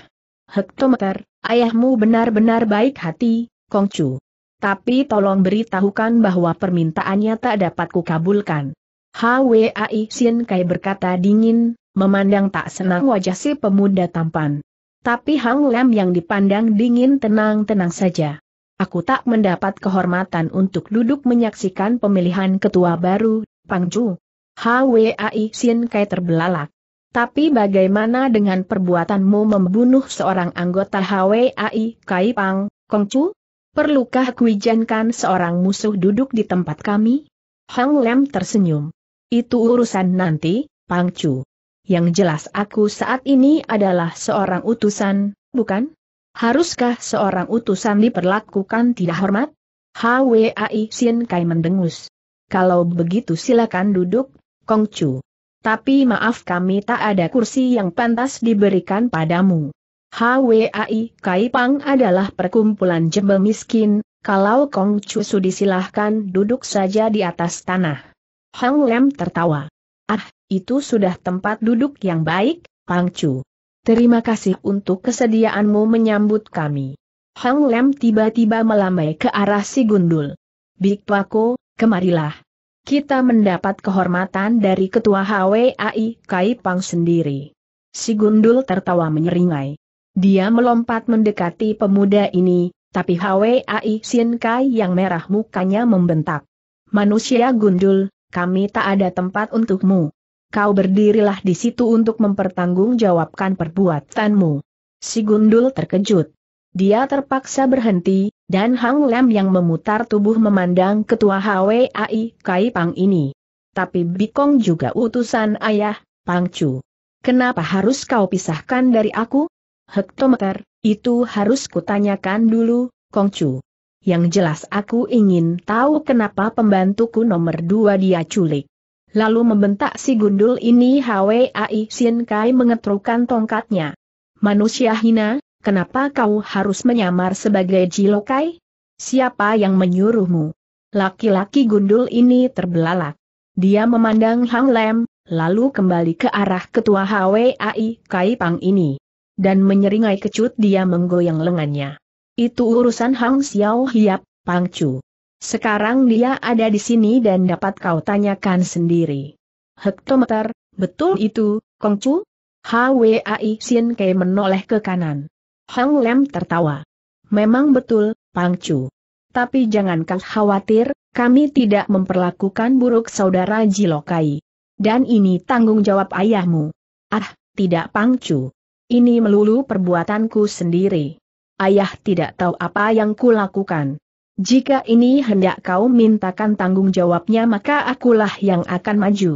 Hektometer, ayahmu benar-benar baik hati, Kongcu. Tapi tolong beritahukan bahwa permintaannya tak dapat kukabulkan. HWAI Sin Kai berkata dingin, memandang tak senang wajah si pemuda tampan. Tapi Hang Lam yang dipandang dingin tenang-tenang saja. Aku tak mendapat kehormatan untuk duduk menyaksikan pemilihan ketua baru, Pangju. HWAI Sin Kai terbelalak. Tapi bagaimana dengan perbuatanmu membunuh seorang anggota HWAI Kai Pang, Kongcu? Perlukah kuijankan seorang musuh duduk di tempat kami? Hang Lem tersenyum. Itu urusan nanti, Pangcu. Yang jelas aku saat ini adalah seorang utusan, bukan? Haruskah seorang utusan diperlakukan tidak hormat? Hwai Sin Kai mendengus. Kalau begitu silakan duduk, Kong Chu. Tapi maaf kami tak ada kursi yang pantas diberikan padamu. HWAI Kai Pang adalah perkumpulan jebel miskin, kalau Kong Chu Su silahkan duduk saja di atas tanah. Hang Lem tertawa. Ah, itu sudah tempat duduk yang baik, Pang Chu. Terima kasih untuk kesediaanmu menyambut kami. Hang Lem tiba-tiba melambai ke arah si gundul. Big Pako, kemarilah. Kita mendapat kehormatan dari Ketua HWAI Kai Pang sendiri. Si gundul tertawa menyeringai. Dia melompat mendekati pemuda ini, tapi HWAI Sin Kai yang merah mukanya membentak. Manusia gundul, kami tak ada tempat untukmu kau berdirilah di situ untuk mempertanggungjawabkan perbuatanmu. Si Gundul terkejut. Dia terpaksa berhenti, dan Hang Lem yang memutar tubuh memandang ketua HWAI Kai Pang ini. Tapi Bikong juga utusan ayah, Pang Chu. Kenapa harus kau pisahkan dari aku? Hektometer, itu harus kutanyakan dulu, Kong Chu. Yang jelas aku ingin tahu kenapa pembantuku nomor dua dia culik. Lalu membentak si gundul ini Hwai Sin Kai mengetrukan tongkatnya. Manusia hina, kenapa kau harus menyamar sebagai Jilokai? Siapa yang menyuruhmu? Laki-laki gundul ini terbelalak. Dia memandang Hang Lem, lalu kembali ke arah ketua Hwai Kai Pang ini. Dan menyeringai kecut dia menggoyang lengannya. Itu urusan Hang Xiao Hiap, Pang Chu. Sekarang dia ada di sini dan dapat kau tanyakan sendiri. Hektometer, betul itu, Kongcu? HWAI Sin Kei menoleh ke kanan. Hang Lem tertawa. Memang betul, Pangcu. Tapi jangan kau khawatir, kami tidak memperlakukan buruk saudara Jilokai. Dan ini tanggung jawab ayahmu. Ah, tidak Pangcu. Ini melulu perbuatanku sendiri. Ayah tidak tahu apa yang kulakukan. Jika ini hendak kau mintakan tanggung jawabnya maka akulah yang akan maju.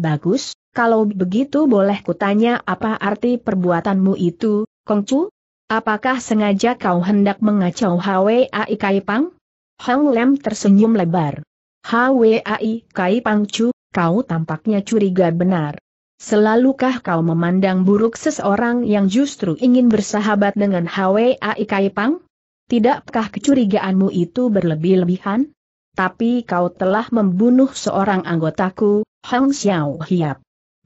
Bagus, kalau begitu boleh kutanya apa arti perbuatanmu itu, Kongcu? Apakah sengaja kau hendak mengacau HWAI Pang? Hang Lem tersenyum lebar. HWAI Kaipang Cu, kau tampaknya curiga benar. Selalukah kau memandang buruk seseorang yang justru ingin bersahabat dengan HWAI Pang? Tidakkah kecurigaanmu itu berlebih-lebihan? Tapi kau telah membunuh seorang anggotaku, Hong Xiao Hiap.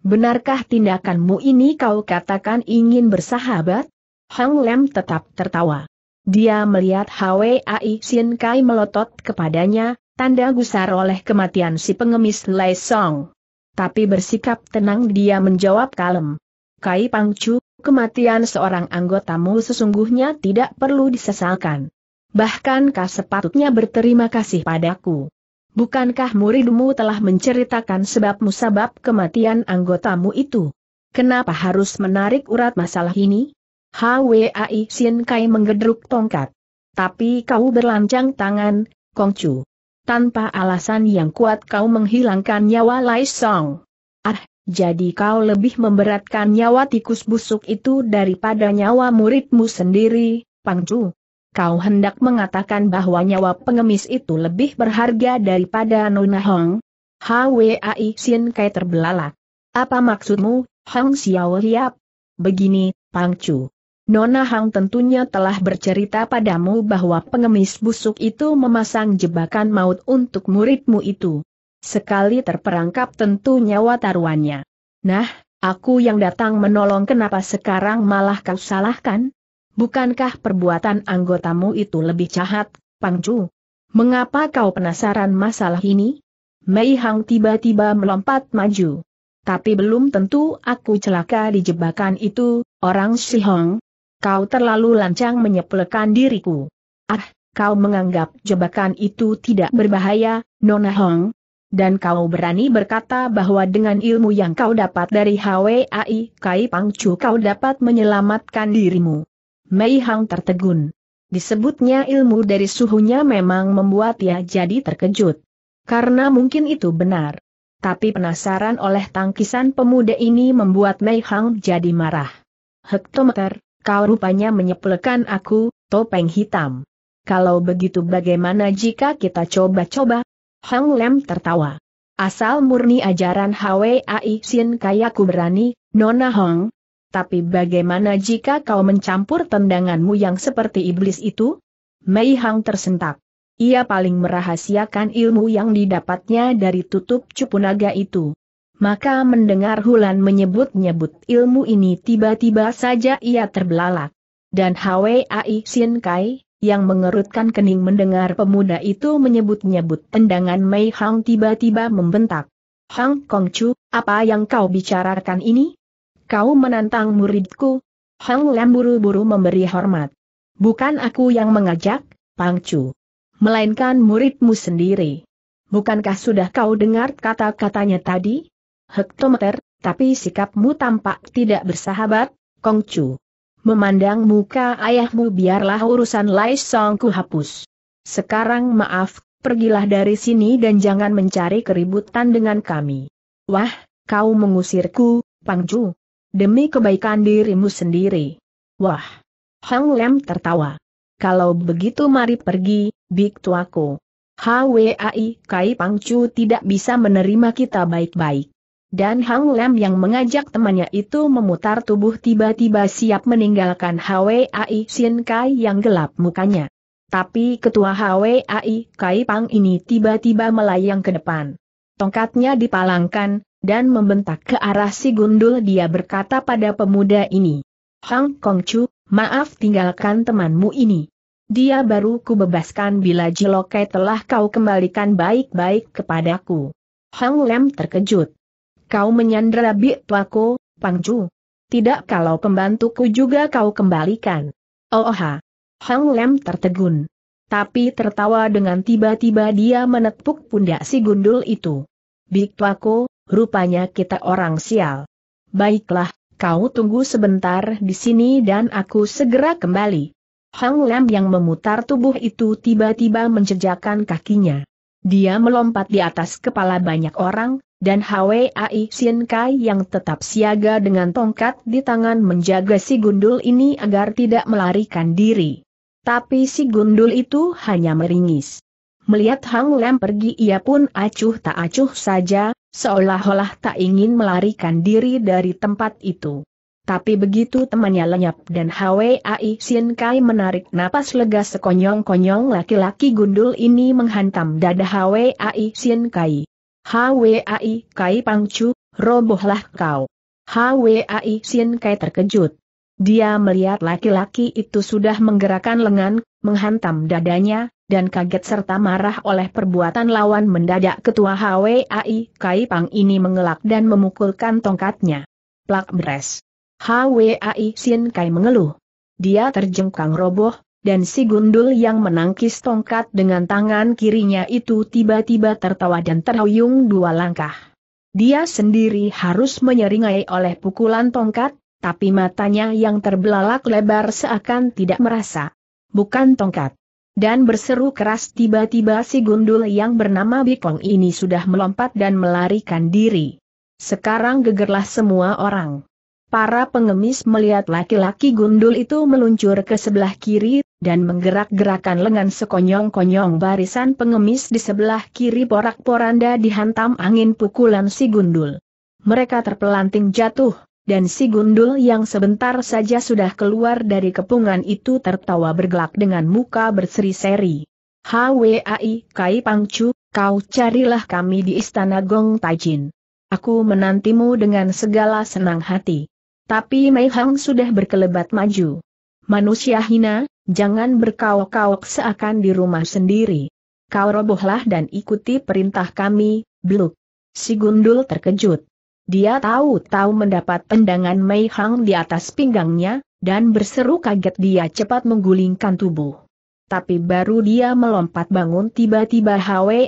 Benarkah tindakanmu ini kau katakan ingin bersahabat? Hong Lem tetap tertawa. Dia melihat Hwai Sin Kai melotot kepadanya, tanda gusar oleh kematian si pengemis Lai Song. Tapi bersikap tenang dia menjawab kalem. Kai Pangcu, kematian seorang anggotamu sesungguhnya tidak perlu disesalkan. Bahkan kau sepatutnya berterima kasih padaku. Bukankah muridmu telah menceritakan sebab musabab kematian anggotamu itu? Kenapa harus menarik urat masalah ini? Hwai Sin Kai menggedruk tongkat. Tapi kau berlancang tangan, Kongcu. Tanpa alasan yang kuat kau menghilangkan nyawa Lai Song. Ah, jadi kau lebih memberatkan nyawa tikus busuk itu daripada nyawa muridmu sendiri, Pangcu. Kau hendak mengatakan bahwa nyawa pengemis itu lebih berharga daripada Nona Hong? HWAI Sin Kai terbelalak. Apa maksudmu, Hong Xiao Liap? Begini, Pangcu. Nona Hang tentunya telah bercerita padamu bahwa pengemis busuk itu memasang jebakan maut untuk muridmu itu. Sekali terperangkap tentu nyawa taruhannya. Nah, aku yang datang menolong kenapa sekarang malah kau salahkan? Bukankah perbuatan anggotamu itu lebih jahat, Pangcu? Mengapa kau penasaran masalah ini? Mei Hang tiba-tiba melompat maju. Tapi belum tentu aku celaka di jebakan itu, orang Si Hong. Kau terlalu lancang menyepelekan diriku. Ah, kau menganggap jebakan itu tidak berbahaya, Nona Hong? dan kau berani berkata bahwa dengan ilmu yang kau dapat dari HWAI Kai Pangcu kau dapat menyelamatkan dirimu. Mei Hang tertegun. Disebutnya ilmu dari suhunya memang membuat ia jadi terkejut. Karena mungkin itu benar. Tapi penasaran oleh tangkisan pemuda ini membuat Mei Hang jadi marah. Hektometer, kau rupanya menyepelekan aku, topeng hitam. Kalau begitu bagaimana jika kita coba-coba, Hang Lem tertawa. Asal murni ajaran HWAI Sin kayaku berani, Nona Hong. Tapi bagaimana jika kau mencampur tendanganmu yang seperti iblis itu? Mei Hang tersentak. Ia paling merahasiakan ilmu yang didapatnya dari tutup cupu naga itu. Maka mendengar Hulan menyebut-nyebut ilmu ini tiba-tiba saja ia terbelalak. Dan Hwai Sin Kai, yang mengerutkan kening mendengar pemuda itu menyebut-nyebut tendangan Mei Hang tiba-tiba membentak. Hang Kong Chu, apa yang kau bicarakan ini? Kau menantang muridku? Hang Lam buru-buru memberi hormat. Bukan aku yang mengajak, Pang Chu. Melainkan muridmu sendiri. Bukankah sudah kau dengar kata-katanya tadi? Hektometer, tapi sikapmu tampak tidak bersahabat, Kong Chu. Memandang muka ayahmu biarlah urusan Lai Song ku hapus. Sekarang maaf, pergilah dari sini dan jangan mencari keributan dengan kami. Wah, kau mengusirku, Pangju. Demi kebaikan dirimu sendiri. Wah. Hang Lem tertawa. Kalau begitu mari pergi, Big Tuaku. HWAI Kai Pang Pangcu tidak bisa menerima kita baik-baik. Dan Hang Lem yang mengajak temannya itu memutar tubuh tiba-tiba siap meninggalkan Hwai Sin Kai yang gelap mukanya. Tapi ketua Hwai Kai Pang ini tiba-tiba melayang ke depan. Tongkatnya dipalangkan, dan membentak ke arah si gundul dia berkata pada pemuda ini. Hang Kong Chu, maaf tinggalkan temanmu ini. Dia baru kubebaskan bila Jilokai telah kau kembalikan baik-baik kepadaku. Hang Lem terkejut. Kau menyandra Tuako, Pangcu. Tidak kalau pembantuku juga kau kembalikan. Oh Hang Lem tertegun. Tapi tertawa dengan tiba-tiba dia menepuk pundak si gundul itu. Bik Tuako, rupanya kita orang sial. Baiklah, kau tunggu sebentar di sini dan aku segera kembali. Hang Lam yang memutar tubuh itu tiba-tiba menjejakkan kakinya. Dia melompat di atas kepala banyak orang, dan Hwai Sien Kai yang tetap siaga dengan tongkat di tangan menjaga si gundul ini agar tidak melarikan diri. Tapi si gundul itu hanya meringis. Melihat Hang Lem pergi ia pun acuh tak acuh saja, seolah-olah tak ingin melarikan diri dari tempat itu. Tapi begitu temannya lenyap dan Hwai Sien Kai menarik napas lega sekonyong-konyong laki-laki gundul ini menghantam dada Hwai Sien Kai. HWAI Kai Pangcu, robohlah kau. HWAI Sin Kai terkejut. Dia melihat laki-laki itu sudah menggerakkan lengan, menghantam dadanya, dan kaget serta marah oleh perbuatan lawan mendadak ketua HWAI Kai Pang ini mengelak dan memukulkan tongkatnya. Plak beres. HWAI Sin Kai mengeluh. Dia terjengkang roboh, dan si gundul yang menangkis tongkat dengan tangan kirinya itu tiba-tiba tertawa dan terhuyung dua langkah. Dia sendiri harus menyeringai oleh pukulan tongkat, tapi matanya yang terbelalak lebar seakan tidak merasa. Bukan tongkat. Dan berseru keras tiba-tiba si gundul yang bernama Bikong ini sudah melompat dan melarikan diri. Sekarang gegerlah semua orang. Para pengemis melihat laki-laki gundul itu meluncur ke sebelah kiri, dan menggerak-gerakan lengan sekonyong-konyong barisan pengemis di sebelah kiri porak-poranda dihantam angin pukulan si gundul. Mereka terpelanting jatuh, dan si gundul yang sebentar saja sudah keluar dari kepungan itu tertawa bergelak dengan muka berseri-seri. HWAI Kai Pangcu, kau carilah kami di Istana Gong Taijin. Aku menantimu dengan segala senang hati. Tapi Mei Hang sudah berkelebat maju. Manusia hina, Jangan berkaok-kaok seakan di rumah sendiri. Kau robohlah dan ikuti perintah kami, Bluk. Si Gundul terkejut. Dia tahu-tahu mendapat tendangan Mei Hang di atas pinggangnya, dan berseru kaget dia cepat menggulingkan tubuh. Tapi baru dia melompat bangun tiba-tiba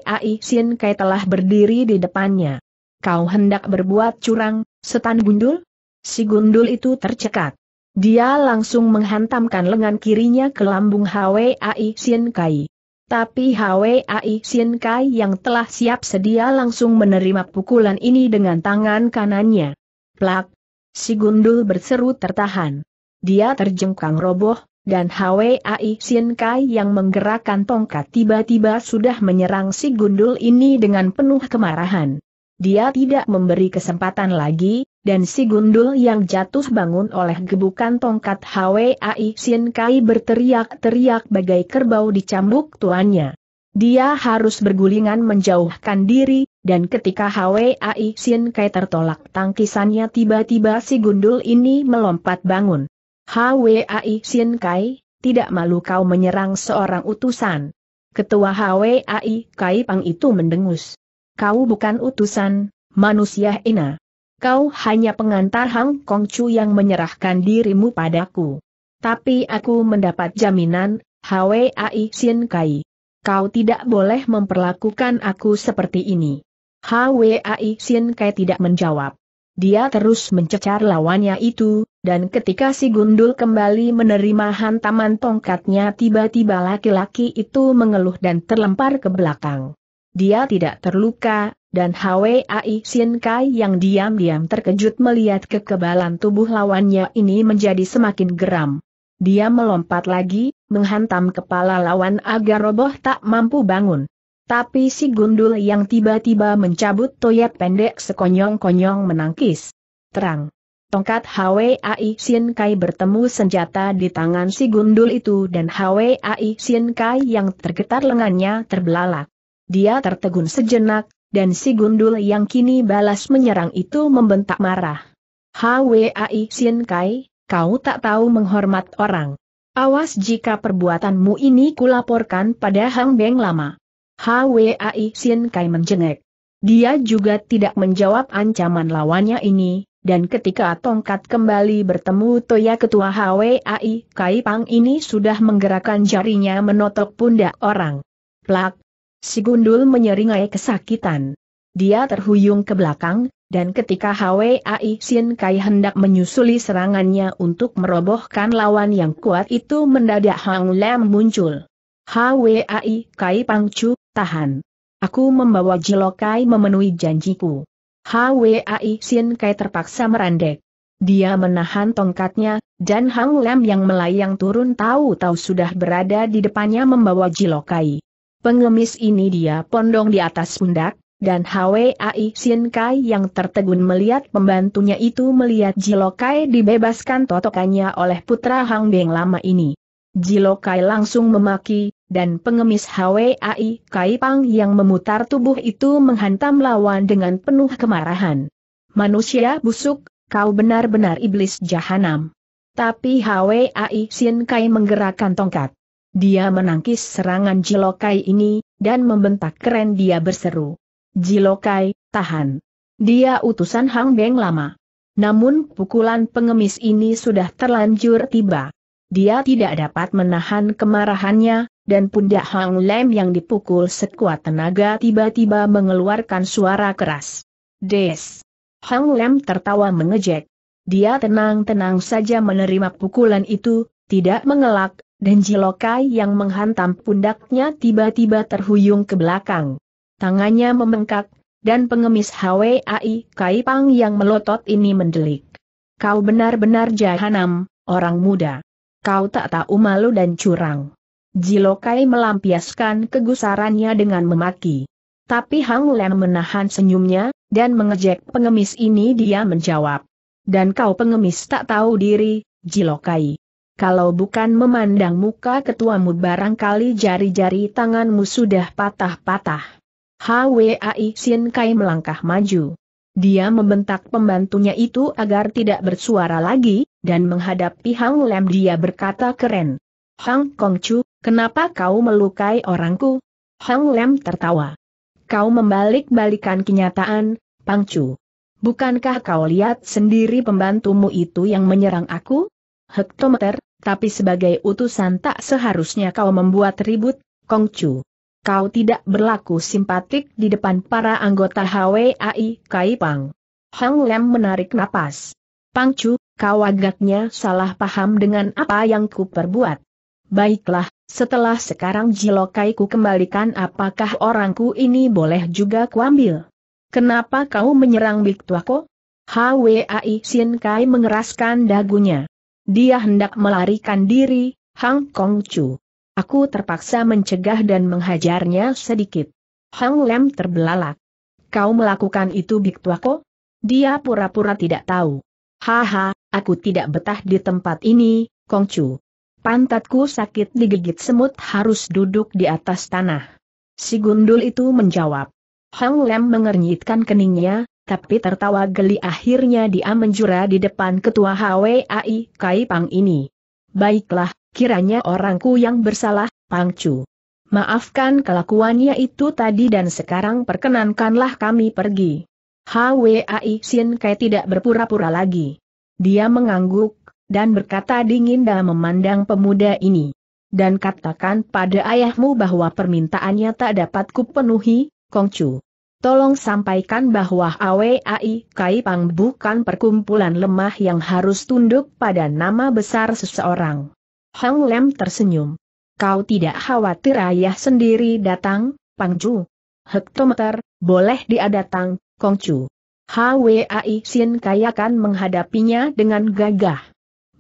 Ai Sin Kai telah berdiri di depannya. Kau hendak berbuat curang, setan Gundul? Si Gundul itu tercekat. Dia langsung menghantamkan lengan kirinya ke lambung Hwai Sin Kai. Tapi Hwai Sin Kai yang telah siap sedia langsung menerima pukulan ini dengan tangan kanannya. Plak! Si gundul berseru tertahan. Dia terjengkang roboh, dan Hwai Sin Kai yang menggerakkan tongkat tiba-tiba sudah menyerang si gundul ini dengan penuh kemarahan. Dia tidak memberi kesempatan lagi, dan si gundul yang jatuh bangun oleh gebukan tongkat Hwai Sin Kai berteriak-teriak bagai kerbau dicambuk tuannya. Dia harus bergulingan menjauhkan diri, dan ketika Hwai Sin Kai tertolak tangkisannya tiba-tiba si gundul ini melompat bangun. Hwai Sin Kai, tidak malu kau menyerang seorang utusan. Ketua Hwai Kai Pang itu mendengus kau bukan utusan, manusia ina. Kau hanya pengantar Hang Kong Chu yang menyerahkan dirimu padaku. Tapi aku mendapat jaminan, Ai Sin Kai. Kau tidak boleh memperlakukan aku seperti ini. Ai Sin Kai tidak menjawab. Dia terus mencecar lawannya itu, dan ketika si gundul kembali menerima hantaman tongkatnya tiba-tiba laki-laki itu mengeluh dan terlempar ke belakang dia tidak terluka, dan Hwai Sin Kai yang diam-diam terkejut melihat kekebalan tubuh lawannya ini menjadi semakin geram. Dia melompat lagi, menghantam kepala lawan agar roboh tak mampu bangun. Tapi si gundul yang tiba-tiba mencabut toyap pendek sekonyong-konyong menangkis. Terang. Tongkat Hwai Sin Kai bertemu senjata di tangan si gundul itu dan Hwai Sin Kai yang tergetar lengannya terbelalak. Dia tertegun sejenak, dan si gundul yang kini balas menyerang itu membentak marah. Hwai Sien Kai, kau tak tahu menghormat orang. Awas jika perbuatanmu ini kulaporkan pada Hang Beng lama. Hwai Sien Kai menjengek. Dia juga tidak menjawab ancaman lawannya ini, dan ketika tongkat kembali bertemu Toya Ketua HWAI, Kai Pang ini sudah menggerakkan jarinya menotok pundak orang. Plak, Si gundul menyeringai kesakitan. Dia terhuyung ke belakang, dan ketika Hwai Sin Kai hendak menyusuli serangannya untuk merobohkan lawan yang kuat itu mendadak Hang Lam muncul. Hwai Kai Pang Chu, tahan. Aku membawa Jilokai memenuhi janjiku. Hwai Sin Kai terpaksa merandek. Dia menahan tongkatnya, dan Hang Lam yang melayang turun tahu-tahu sudah berada di depannya membawa Jilokai pengemis ini dia pondong di atas pundak, dan Hwai Sin Kai yang tertegun melihat pembantunya itu melihat Jilokai dibebaskan totokannya oleh putra Hang Beng lama ini. Jilokai langsung memaki, dan pengemis Hwai Kai Pang yang memutar tubuh itu menghantam lawan dengan penuh kemarahan. Manusia busuk, kau benar-benar iblis jahanam. Tapi Hwai Sin Kai menggerakkan tongkat. Dia menangkis serangan Jilokai ini, dan membentak keren dia berseru. Jilokai, tahan. Dia utusan Hang Beng lama. Namun pukulan pengemis ini sudah terlanjur tiba. Dia tidak dapat menahan kemarahannya, dan pundak Hang Lem yang dipukul sekuat tenaga tiba-tiba mengeluarkan suara keras. Des! Hang Lem tertawa mengejek. Dia tenang-tenang saja menerima pukulan itu, tidak mengelak, dan Jilokai yang menghantam pundaknya tiba-tiba terhuyung ke belakang. Tangannya membengkak, dan pengemis HWAI Kaipang yang melotot ini mendelik. Kau benar-benar jahanam, orang muda. Kau tak tahu malu dan curang. Jilokai melampiaskan kegusarannya dengan memaki. Tapi Hang Len menahan senyumnya, dan mengejek pengemis ini dia menjawab. Dan kau pengemis tak tahu diri, Jilokai kalau bukan memandang muka ketuamu barangkali jari-jari tanganmu sudah patah-patah. HWAI Sin Kai melangkah maju. Dia membentak pembantunya itu agar tidak bersuara lagi, dan menghadapi Hang Lem dia berkata keren. Hang Kong Chu, kenapa kau melukai orangku? Hang Lem tertawa. Kau membalik-balikan kenyataan, Pang Chu. Bukankah kau lihat sendiri pembantumu itu yang menyerang aku? hektometer, tapi sebagai utusan tak seharusnya kau membuat ribut, Kongcu. Kau tidak berlaku simpatik di depan para anggota HWAI Kaipang. Hang Lem menarik napas. Pangcu, kau agaknya salah paham dengan apa yang kuperbuat. Baiklah, setelah sekarang jilokai ku kembalikan apakah orangku ini boleh juga kuambil? Kenapa kau menyerang Bik Tuako? HWAI Sin Kai mengeraskan dagunya. Dia hendak melarikan diri, Hang Kong Chu. Aku terpaksa mencegah dan menghajarnya sedikit. Hang Lem terbelalak. Kau melakukan itu tua Tuako? Dia pura-pura tidak tahu. Haha, aku tidak betah di tempat ini, Kong Chu. Pantatku sakit digigit semut harus duduk di atas tanah. Si gundul itu menjawab. Hang Lem mengernyitkan keningnya, tapi tertawa geli akhirnya dia menjura di depan ketua HWAI Kai Pang ini. Baiklah, kiranya orangku yang bersalah, Pangcu. Maafkan kelakuannya itu tadi dan sekarang perkenankanlah kami pergi. HWAI Sin Kai tidak berpura-pura lagi. Dia mengangguk, dan berkata dingin dalam memandang pemuda ini. Dan katakan pada ayahmu bahwa permintaannya tak dapat kupenuhi, Kongcu. Tolong sampaikan bahwa AWAI Kaipang bukan perkumpulan lemah yang harus tunduk pada nama besar seseorang. Hang Lem tersenyum. Kau tidak khawatir ayah sendiri datang, Pangju? Hektometer, boleh dia datang, Kongcu. HWAI Sin Kayakan menghadapinya dengan gagah.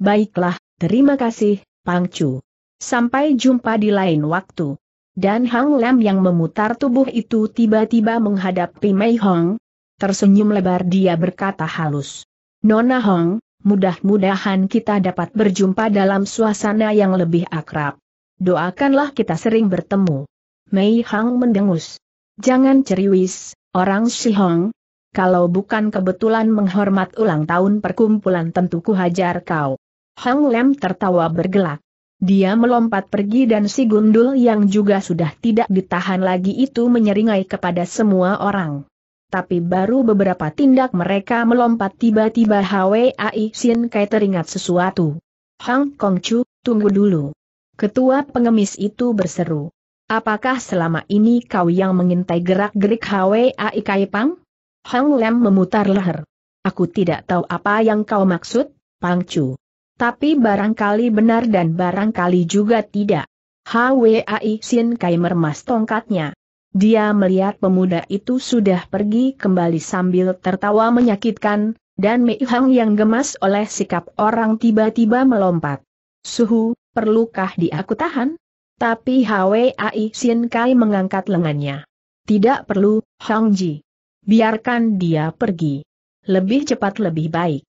Baiklah, terima kasih, Pangcu. Sampai jumpa di lain waktu. Dan Hang Lam yang memutar tubuh itu tiba-tiba menghadapi Mei Hong. Tersenyum lebar dia berkata halus. Nona Hong, mudah-mudahan kita dapat berjumpa dalam suasana yang lebih akrab. Doakanlah kita sering bertemu. Mei Hong mendengus. Jangan ceriwis, orang Si Hong. Kalau bukan kebetulan menghormat ulang tahun perkumpulan tentu kuhajar kau. Hang Lam tertawa bergelak. Dia melompat pergi dan si gundul yang juga sudah tidak ditahan lagi itu menyeringai kepada semua orang. Tapi baru beberapa tindak mereka melompat tiba-tiba Hwai Sin Kai teringat sesuatu. Hang Kong Chu, tunggu dulu. Ketua pengemis itu berseru. Apakah selama ini kau yang mengintai gerak-gerik Hwai Kai Pang? Hang Lem memutar leher. Aku tidak tahu apa yang kau maksud, Pang Chu. Tapi barangkali benar dan barangkali juga tidak. HWAI Sin Kai mermas tongkatnya. Dia melihat pemuda itu sudah pergi kembali sambil tertawa menyakitkan, dan Mei Hang yang gemas oleh sikap orang tiba-tiba melompat. Suhu, perlukah diaku tahan? Tapi HWAI Sin Kai mengangkat lengannya. Tidak perlu, Hong Ji. Biarkan dia pergi. Lebih cepat lebih baik.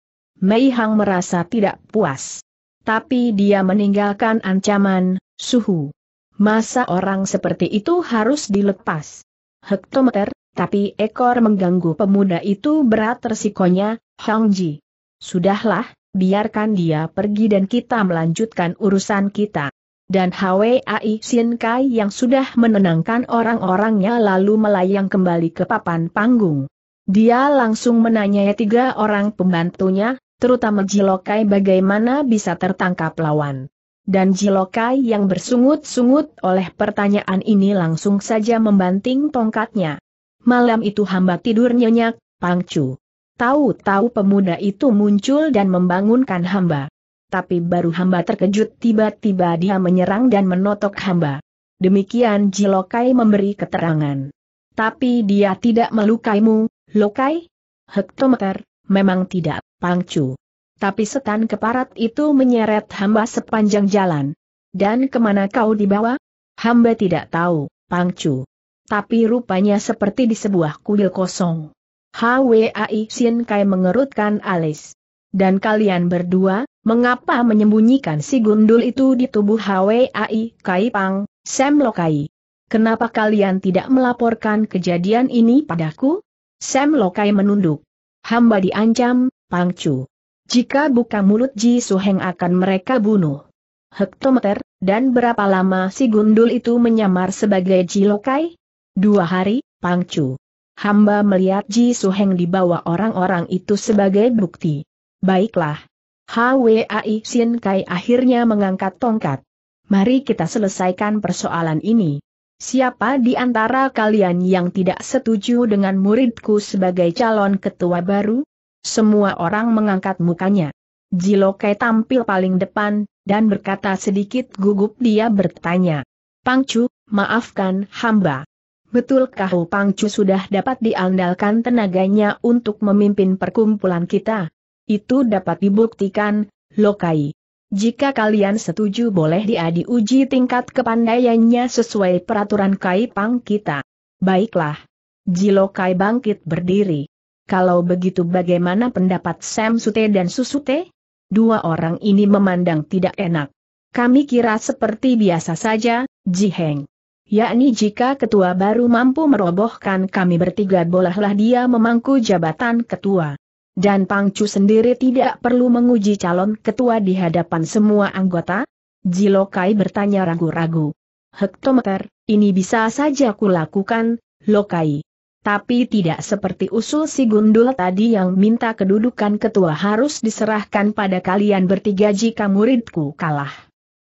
Mei Hang merasa tidak puas. Tapi dia meninggalkan ancaman, suhu. Masa orang seperti itu harus dilepas. Hektometer, tapi ekor mengganggu pemuda itu berat resikonya, Hang Ji. Sudahlah, biarkan dia pergi dan kita melanjutkan urusan kita. Dan Hwai Sin Kai yang sudah menenangkan orang-orangnya lalu melayang kembali ke papan panggung. Dia langsung menanyai tiga orang pembantunya, terutama Jilokai bagaimana bisa tertangkap lawan. Dan Jilokai yang bersungut-sungut oleh pertanyaan ini langsung saja membanting tongkatnya. Malam itu hamba tidur nyenyak, Pangcu. Tahu-tahu pemuda itu muncul dan membangunkan hamba. Tapi baru hamba terkejut tiba-tiba dia menyerang dan menotok hamba. Demikian Jilokai memberi keterangan. Tapi dia tidak melukaimu, Lokai? Hektometer, memang tidak pangcu. Tapi setan keparat itu menyeret hamba sepanjang jalan. Dan kemana kau dibawa? Hamba tidak tahu, pangcu. Tapi rupanya seperti di sebuah kuil kosong. Hwai Sin Kai mengerutkan alis. Dan kalian berdua, mengapa menyembunyikan si gundul itu di tubuh Hwai Kai Pang, Sam Lokai? Kenapa kalian tidak melaporkan kejadian ini padaku? Sam Lokai menunduk. Hamba diancam, Pangcu. Jika buka mulut Ji Suheng akan mereka bunuh. Hektometer, dan berapa lama si gundul itu menyamar sebagai Ji Lokai? Dua hari, Pangcu. Hamba melihat Ji Suheng dibawa orang-orang itu sebagai bukti. Baiklah. HWAI Sin Kai akhirnya mengangkat tongkat. Mari kita selesaikan persoalan ini. Siapa di antara kalian yang tidak setuju dengan muridku sebagai calon ketua baru? Semua orang mengangkat mukanya. Jilokai tampil paling depan, dan berkata sedikit gugup dia bertanya. Pangcu, maafkan hamba. Betulkah Pangcu sudah dapat diandalkan tenaganya untuk memimpin perkumpulan kita? Itu dapat dibuktikan, Lokai. Jika kalian setuju boleh diaduji uji tingkat kepandaiannya sesuai peraturan Kai Pang kita. Baiklah. Jilokai bangkit berdiri. Kalau begitu bagaimana pendapat Sam Sute dan Susute? Dua orang ini memandang tidak enak. Kami kira seperti biasa saja, Ji Heng. Yakni jika ketua baru mampu merobohkan kami bertiga bolehlah dia memangku jabatan ketua. Dan Pangcu sendiri tidak perlu menguji calon ketua di hadapan semua anggota? Ji Lokai bertanya ragu-ragu. Hektometer, ini bisa saja kulakukan, Lokai tapi tidak seperti usul si gundul tadi yang minta kedudukan ketua harus diserahkan pada kalian bertiga jika muridku kalah.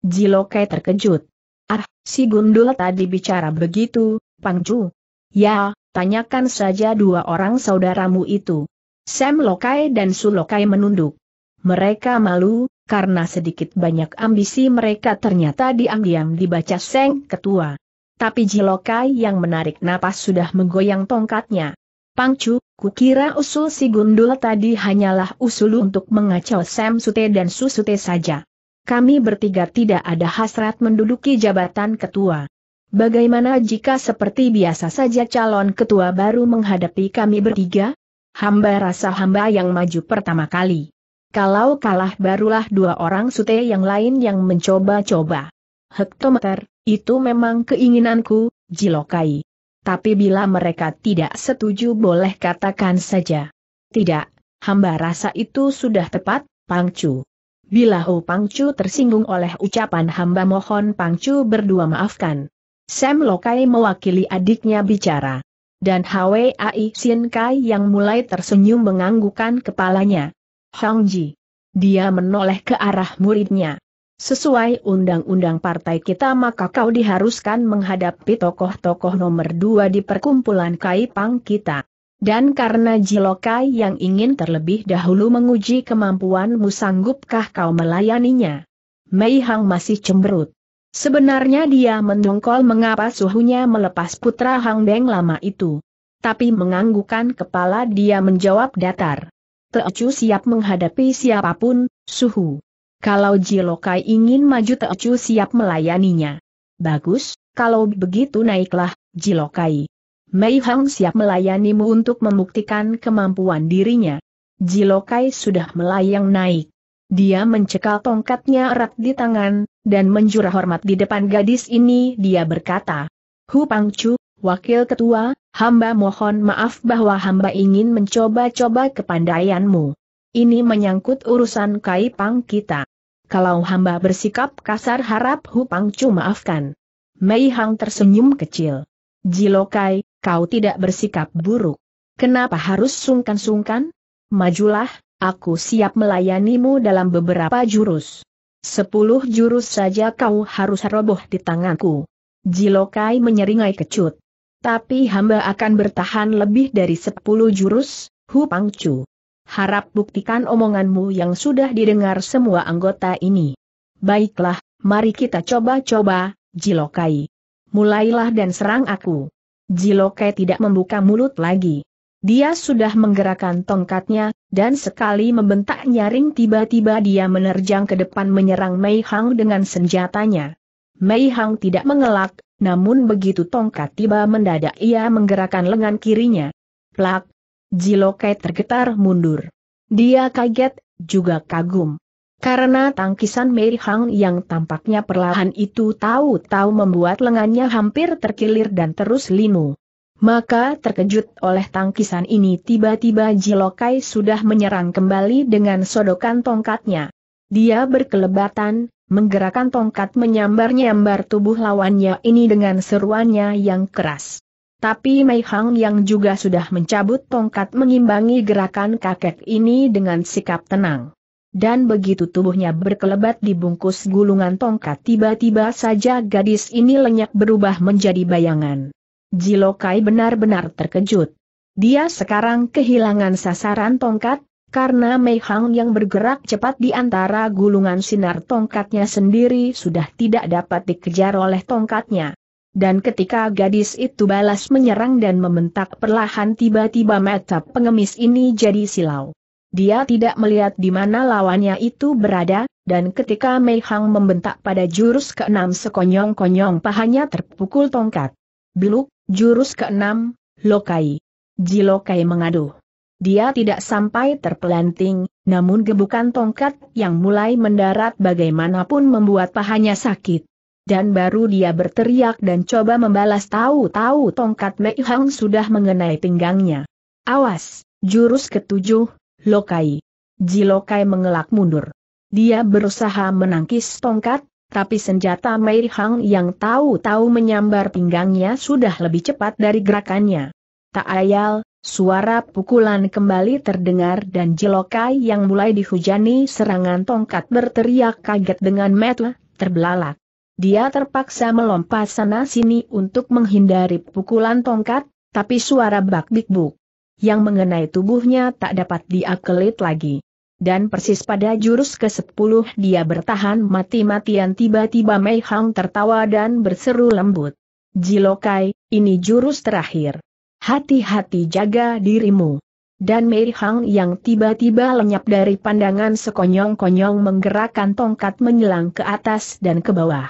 Jilokai terkejut. Ah, si gundul tadi bicara begitu, Pangju. Ya, tanyakan saja dua orang saudaramu itu. Sam Lokai dan Sulokai menunduk. Mereka malu, karena sedikit banyak ambisi mereka ternyata diam-diam dibaca Seng Ketua tapi Jilokai yang menarik napas sudah menggoyang tongkatnya. Pangcu, kukira usul si gundul tadi hanyalah usul untuk mengacau Sam Sute dan Susute saja. Kami bertiga tidak ada hasrat menduduki jabatan ketua. Bagaimana jika seperti biasa saja calon ketua baru menghadapi kami bertiga? Hamba rasa hamba yang maju pertama kali. Kalau kalah barulah dua orang sute yang lain yang mencoba-coba. Hektometer, itu memang keinginanku, Jilokai. Tapi bila mereka tidak setuju boleh katakan saja. Tidak, hamba rasa itu sudah tepat, Pangcu. Bila Hu Pangcu tersinggung oleh ucapan hamba mohon Pangcu berdua maafkan. Sam Lokai mewakili adiknya bicara. Dan Ai Sien Kai yang mulai tersenyum menganggukkan kepalanya. Hong Ji. Dia menoleh ke arah muridnya. Sesuai undang-undang partai kita maka kau diharuskan menghadapi tokoh-tokoh nomor dua di perkumpulan Kaipang kita. Dan karena Jilokai yang ingin terlebih dahulu menguji kemampuanmu sanggupkah kau melayaninya? Mei Hang masih cemberut. Sebenarnya dia mendongkol mengapa suhunya melepas putra Hang Beng lama itu. Tapi menganggukan kepala dia menjawab datar. Teocu siap menghadapi siapapun, suhu. Kalau Jilokai ingin maju Teocu siap melayaninya. Bagus, kalau begitu naiklah, Jilokai. Mei Hang siap melayanimu untuk membuktikan kemampuan dirinya. Jilokai sudah melayang naik. Dia mencekal tongkatnya erat di tangan, dan menjurah hormat di depan gadis ini dia berkata. Hu Pangcu, Wakil Ketua, hamba mohon maaf bahwa hamba ingin mencoba-coba kepandaianmu ini menyangkut urusan Kai Pang kita. Kalau hamba bersikap kasar harap Hu Pangcu maafkan. Mei Hang tersenyum kecil. Jilokai, kau tidak bersikap buruk. Kenapa harus sungkan-sungkan? Majulah, aku siap melayanimu dalam beberapa jurus. Sepuluh jurus saja kau harus roboh di tanganku. Jilokai menyeringai kecut. Tapi hamba akan bertahan lebih dari sepuluh jurus, Hu Pangcu harap buktikan omonganmu yang sudah didengar semua anggota ini. Baiklah, mari kita coba-coba, Jilokai. Mulailah dan serang aku. Jilokai tidak membuka mulut lagi. Dia sudah menggerakkan tongkatnya, dan sekali membentak nyaring tiba-tiba dia menerjang ke depan menyerang Mei Hang dengan senjatanya. Mei Hang tidak mengelak, namun begitu tongkat tiba mendadak ia menggerakkan lengan kirinya. Plak, Jilokai tergetar mundur. Dia kaget, juga kagum. Karena tangkisan Mei Hang yang tampaknya perlahan itu tahu-tahu membuat lengannya hampir terkilir dan terus limu. Maka terkejut oleh tangkisan ini tiba-tiba Jilokai sudah menyerang kembali dengan sodokan tongkatnya. Dia berkelebatan, menggerakkan tongkat menyambar-nyambar tubuh lawannya ini dengan seruannya yang keras. Tapi Mei Hang yang juga sudah mencabut tongkat mengimbangi gerakan kakek ini dengan sikap tenang. Dan begitu tubuhnya berkelebat dibungkus gulungan tongkat tiba-tiba saja gadis ini lenyap berubah menjadi bayangan. Jilokai benar-benar terkejut. Dia sekarang kehilangan sasaran tongkat, karena Mei Hang yang bergerak cepat di antara gulungan sinar tongkatnya sendiri sudah tidak dapat dikejar oleh tongkatnya. Dan ketika gadis itu balas menyerang dan membentak perlahan tiba-tiba mata pengemis ini jadi silau. Dia tidak melihat di mana lawannya itu berada, dan ketika Mei Hang membentak pada jurus keenam sekonyong-konyong pahanya terpukul tongkat. Beluk, jurus keenam, Lokai. Ji lokai mengaduh. Dia tidak sampai terpelanting, namun gebukan tongkat yang mulai mendarat bagaimanapun membuat pahanya sakit dan baru dia berteriak dan coba membalas tahu-tahu tongkat Mei Hang sudah mengenai pinggangnya. Awas, jurus ketujuh, Lokai. Ji Lokai mengelak mundur. Dia berusaha menangkis tongkat, tapi senjata Mei Hang yang tahu-tahu menyambar pinggangnya sudah lebih cepat dari gerakannya. Tak ayal, suara pukulan kembali terdengar dan Jilokai yang mulai dihujani serangan tongkat berteriak kaget dengan metla, terbelalak. Dia terpaksa melompat sana-sini untuk menghindari pukulan tongkat, tapi suara bak-bik-buk yang mengenai tubuhnya tak dapat diakelit lagi. Dan persis pada jurus ke-10 dia bertahan mati-matian tiba-tiba Mei Hang tertawa dan berseru lembut. Jilokai, ini jurus terakhir. Hati-hati jaga dirimu. Dan Mei Hang yang tiba-tiba lenyap dari pandangan sekonyong-konyong menggerakkan tongkat menyelang ke atas dan ke bawah.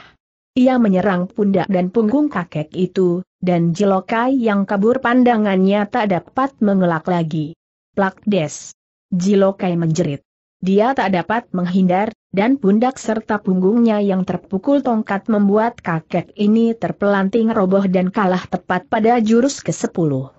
Ia menyerang pundak dan punggung kakek itu, dan Jilokai yang kabur pandangannya tak dapat mengelak lagi. Plak des. Jilokai menjerit. Dia tak dapat menghindar, dan pundak serta punggungnya yang terpukul tongkat membuat kakek ini terpelanting roboh dan kalah tepat pada jurus ke-10.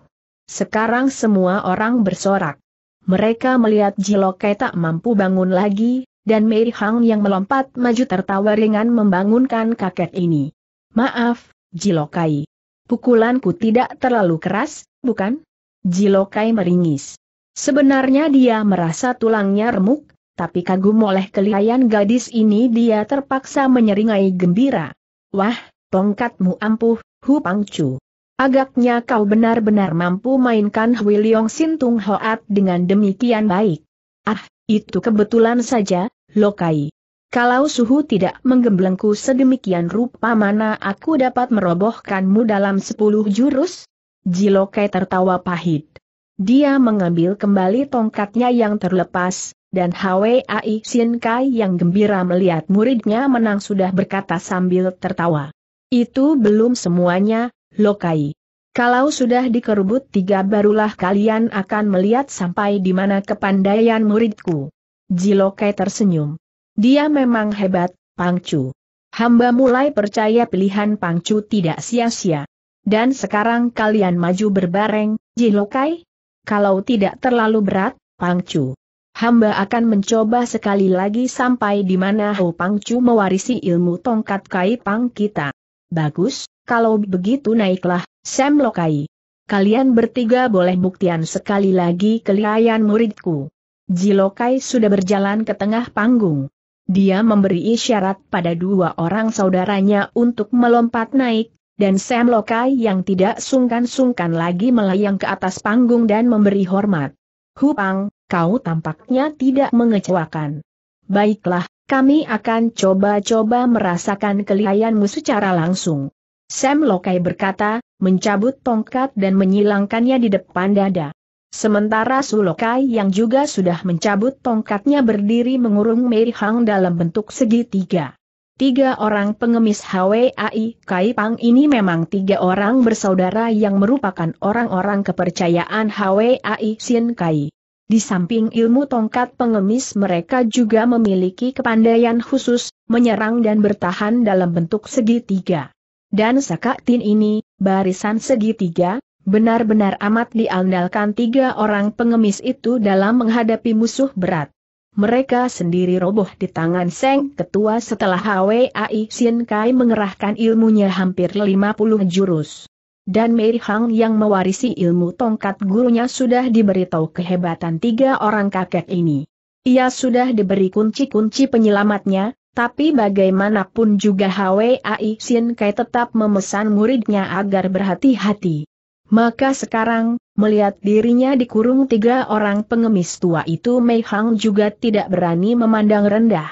Sekarang semua orang bersorak. Mereka melihat Jilokai tak mampu bangun lagi, dan Mei Hang yang melompat maju tertawa ringan membangunkan kakek ini. Maaf, Jilokai. Pukulanku tidak terlalu keras, bukan? Jilokai meringis. Sebenarnya dia merasa tulangnya remuk, tapi kagum oleh kelihayan gadis ini dia terpaksa menyeringai gembira. Wah, tongkatmu ampuh, Hu Pangcu. Agaknya kau benar-benar mampu mainkan Hui Leong Sintung Hoat dengan demikian baik. Ah, itu kebetulan saja, Lokai. Kalau suhu tidak menggemblengku sedemikian rupa mana aku dapat merobohkanmu dalam sepuluh jurus? Jilokai tertawa pahit. Dia mengambil kembali tongkatnya yang terlepas, dan Hwai Sin Kai yang gembira melihat muridnya menang sudah berkata sambil tertawa. Itu belum semuanya, Lokai. Kalau sudah dikerubut tiga barulah kalian akan melihat sampai di mana kepandaian muridku. Jilokai tersenyum. Dia memang hebat, Pangcu. Hamba mulai percaya pilihan Pangcu tidak sia-sia. Dan sekarang kalian maju berbareng, Jilokai? Kalau tidak terlalu berat, Pangcu. Hamba akan mencoba sekali lagi sampai di mana Ho Pangcu mewarisi ilmu tongkat Kai Pang kita. Bagus, kalau begitu naiklah, Sam Lokai. Kalian bertiga boleh buktian sekali lagi kelihayan muridku. Ji Lokai sudah berjalan ke tengah panggung. Dia memberi isyarat pada dua orang saudaranya untuk melompat naik, dan Sam Lokai yang tidak sungkan-sungkan lagi melayang ke atas panggung dan memberi hormat. Hupang, kau tampaknya tidak mengecewakan. Baiklah, kami akan coba-coba merasakan kelihayanmu secara langsung. Sam Lokai berkata, mencabut tongkat dan menyilangkannya di depan dada. Sementara Sulokai yang juga sudah mencabut tongkatnya berdiri mengurung Mei Hang dalam bentuk segitiga. Tiga orang pengemis HWAI Kaipang ini memang tiga orang bersaudara yang merupakan orang-orang kepercayaan HWAI Sin Kai. Di samping ilmu tongkat pengemis mereka juga memiliki kepandaian khusus, menyerang dan bertahan dalam bentuk segitiga. Dan Sakatin ini, barisan segitiga, benar-benar amat diandalkan tiga orang pengemis itu dalam menghadapi musuh berat. Mereka sendiri roboh di tangan Seng Ketua setelah HWAI Sin Kai mengerahkan ilmunya hampir 50 jurus. Dan Mei Hang yang mewarisi ilmu tongkat gurunya sudah diberitahu kehebatan tiga orang kakek ini. Ia sudah diberi kunci-kunci penyelamatnya, tapi bagaimanapun juga Hwai Sin Kai tetap memesan muridnya agar berhati-hati. Maka sekarang, melihat dirinya dikurung tiga orang pengemis tua itu Mei Hang juga tidak berani memandang rendah.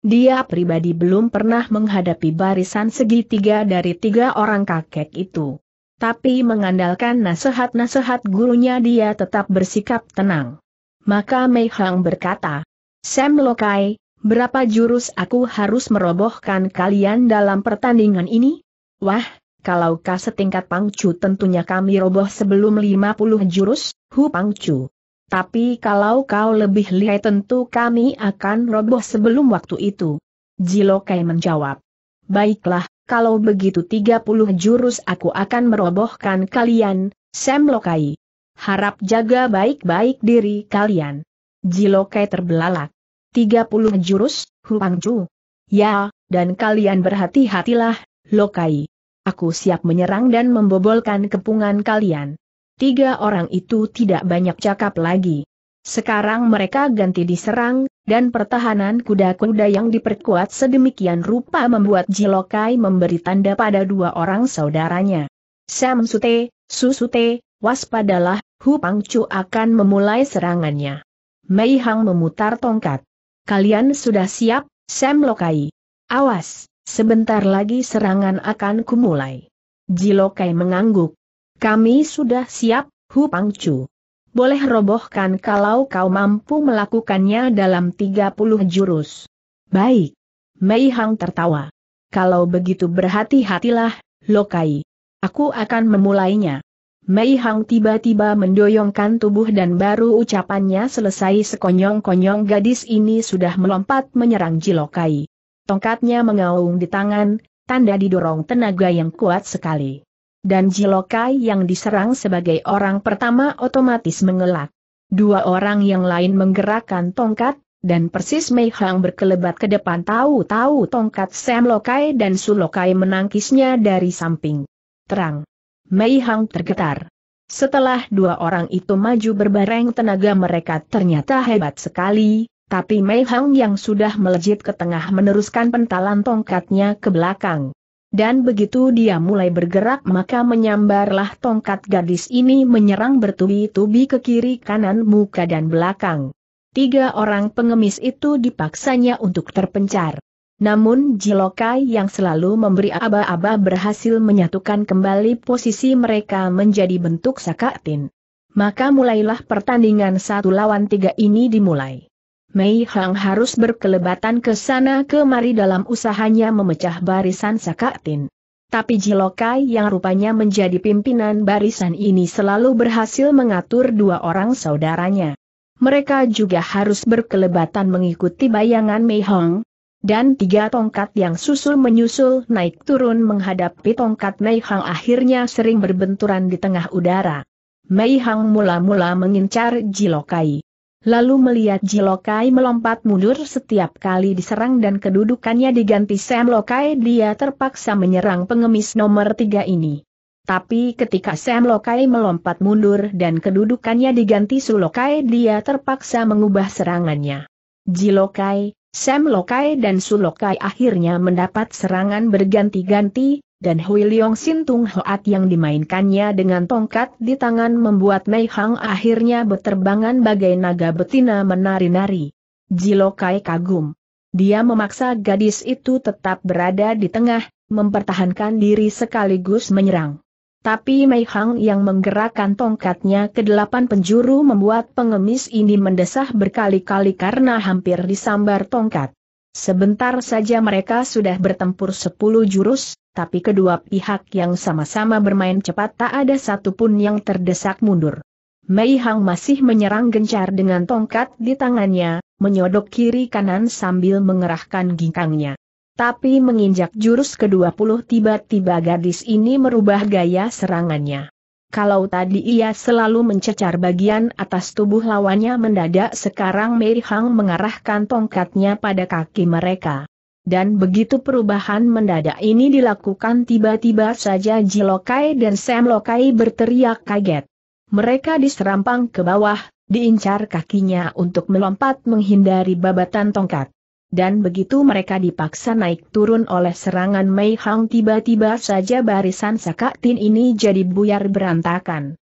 Dia pribadi belum pernah menghadapi barisan segitiga dari tiga orang kakek itu. Tapi mengandalkan nasihat-nasihat gurunya dia tetap bersikap tenang. Maka Mei Hang berkata, Sam Lokai, berapa jurus aku harus merobohkan kalian dalam pertandingan ini? Wah, kalau kau setingkat Pangcu tentunya kami roboh sebelum 50 jurus, Hu Pangcu. Tapi kalau kau lebih lihai tentu kami akan roboh sebelum waktu itu. Jilokai menjawab. Baiklah, kalau begitu 30 jurus aku akan merobohkan kalian, Sam Lokai. Harap jaga baik-baik diri kalian. Jilokai terbelalak. 30 jurus, Huang Chu. Ya, dan kalian berhati-hatilah, Lokai. Aku siap menyerang dan membobolkan kepungan kalian. Tiga orang itu tidak banyak cakap lagi. Sekarang mereka ganti diserang, dan pertahanan kuda-kuda yang diperkuat sedemikian rupa membuat Jilokai memberi tanda pada dua orang saudaranya. Sam Sute, Su Sute, waspadalah, Hu Chu akan memulai serangannya. Mei Hang memutar tongkat. Kalian sudah siap, Sam Lokai. Awas, sebentar lagi serangan akan kumulai. Ji Lokai mengangguk. Kami sudah siap, Hu Pangcu. Boleh robohkan kalau kau mampu melakukannya dalam 30 jurus. Baik. Mei Hang tertawa. Kalau begitu berhati-hatilah, Lokai. Aku akan memulainya. Mei Hang tiba-tiba mendoyongkan tubuh dan baru ucapannya selesai sekonyong-konyong gadis ini sudah melompat menyerang Jilokai. Tongkatnya mengaung di tangan, tanda didorong tenaga yang kuat sekali. Dan Jilokai yang diserang sebagai orang pertama otomatis mengelak. Dua orang yang lain menggerakkan tongkat, dan persis Mei Hang berkelebat ke depan tahu-tahu tongkat Sam Lokai dan Sulokai menangkisnya dari samping. Terang. Mei Hang tergetar. Setelah dua orang itu maju berbareng tenaga mereka ternyata hebat sekali, tapi Mei Hang yang sudah melejit ke tengah meneruskan pentalan tongkatnya ke belakang. Dan begitu dia mulai bergerak maka menyambarlah tongkat gadis ini menyerang bertubi-tubi ke kiri kanan muka dan belakang. Tiga orang pengemis itu dipaksanya untuk terpencar. Namun Jilokai yang selalu memberi aba-aba berhasil menyatukan kembali posisi mereka menjadi bentuk sakatin. Maka mulailah pertandingan satu lawan tiga ini dimulai. Mei Hang harus berkelebatan ke sana kemari dalam usahanya memecah barisan sakatin. Tapi Jilokai yang rupanya menjadi pimpinan barisan ini selalu berhasil mengatur dua orang saudaranya. Mereka juga harus berkelebatan mengikuti bayangan Mei Hong, dan tiga tongkat yang susul-menyusul naik turun menghadapi tongkat Mei Hang akhirnya sering berbenturan di tengah udara. Mei Hang mula-mula mengincar Jilokai. Lalu melihat Jilokai melompat mundur setiap kali diserang dan kedudukannya diganti Sam Lokai dia terpaksa menyerang pengemis nomor tiga ini. Tapi ketika Sam Lokai melompat mundur dan kedudukannya diganti Sulokai dia terpaksa mengubah serangannya. Jilokai, Sam Lokai dan Sulokai akhirnya mendapat serangan berganti-ganti, dan Hui Leong Sin Tung Hoat yang dimainkannya dengan tongkat di tangan membuat Mei Hang akhirnya berterbangan bagai naga betina menari-nari. Ji Lokai kagum. Dia memaksa gadis itu tetap berada di tengah, mempertahankan diri sekaligus menyerang. Tapi Mei Hang yang menggerakkan tongkatnya ke delapan penjuru membuat pengemis ini mendesah berkali-kali karena hampir disambar tongkat. Sebentar saja mereka sudah bertempur sepuluh jurus, tapi kedua pihak yang sama-sama bermain cepat tak ada satupun yang terdesak mundur. Mei Hang masih menyerang gencar dengan tongkat di tangannya, menyodok kiri kanan sambil mengerahkan ginkangnya. Tapi menginjak jurus ke-20 tiba-tiba gadis ini merubah gaya serangannya. Kalau tadi ia selalu mencecar bagian atas tubuh lawannya mendadak sekarang Mei Hang mengarahkan tongkatnya pada kaki mereka. Dan begitu perubahan mendadak ini dilakukan tiba-tiba saja Jilokai dan Sam Lokai berteriak kaget. Mereka diserampang ke bawah, diincar kakinya untuk melompat menghindari babatan tongkat dan begitu mereka dipaksa naik turun oleh serangan Mei Hang tiba-tiba saja barisan Tin ini jadi buyar berantakan.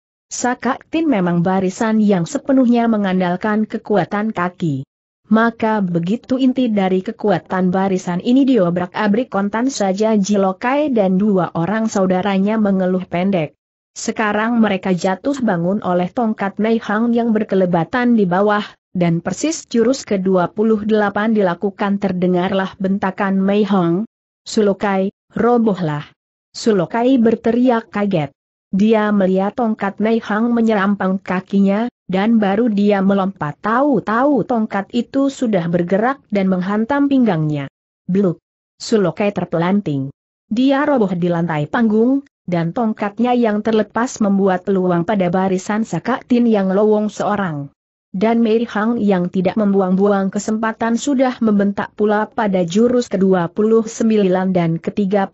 Tin memang barisan yang sepenuhnya mengandalkan kekuatan kaki. Maka begitu inti dari kekuatan barisan ini diobrak-abrik kontan saja Jilokai dan dua orang saudaranya mengeluh pendek. Sekarang mereka jatuh bangun oleh tongkat Mei Hang yang berkelebatan di bawah, dan persis jurus ke-28 dilakukan terdengarlah bentakan Mei Hong. Sulokai, robohlah. Sulokai berteriak kaget. Dia melihat tongkat Mei Hong menyerampang kakinya, dan baru dia melompat tahu-tahu tongkat itu sudah bergerak dan menghantam pinggangnya. Bluk! Sulokai terpelanting. Dia roboh di lantai panggung, dan tongkatnya yang terlepas membuat peluang pada barisan Sakatin yang lowong seorang. Dan Mei Hang yang tidak membuang-buang kesempatan sudah membentak pula pada jurus ke-29 dan ke-30.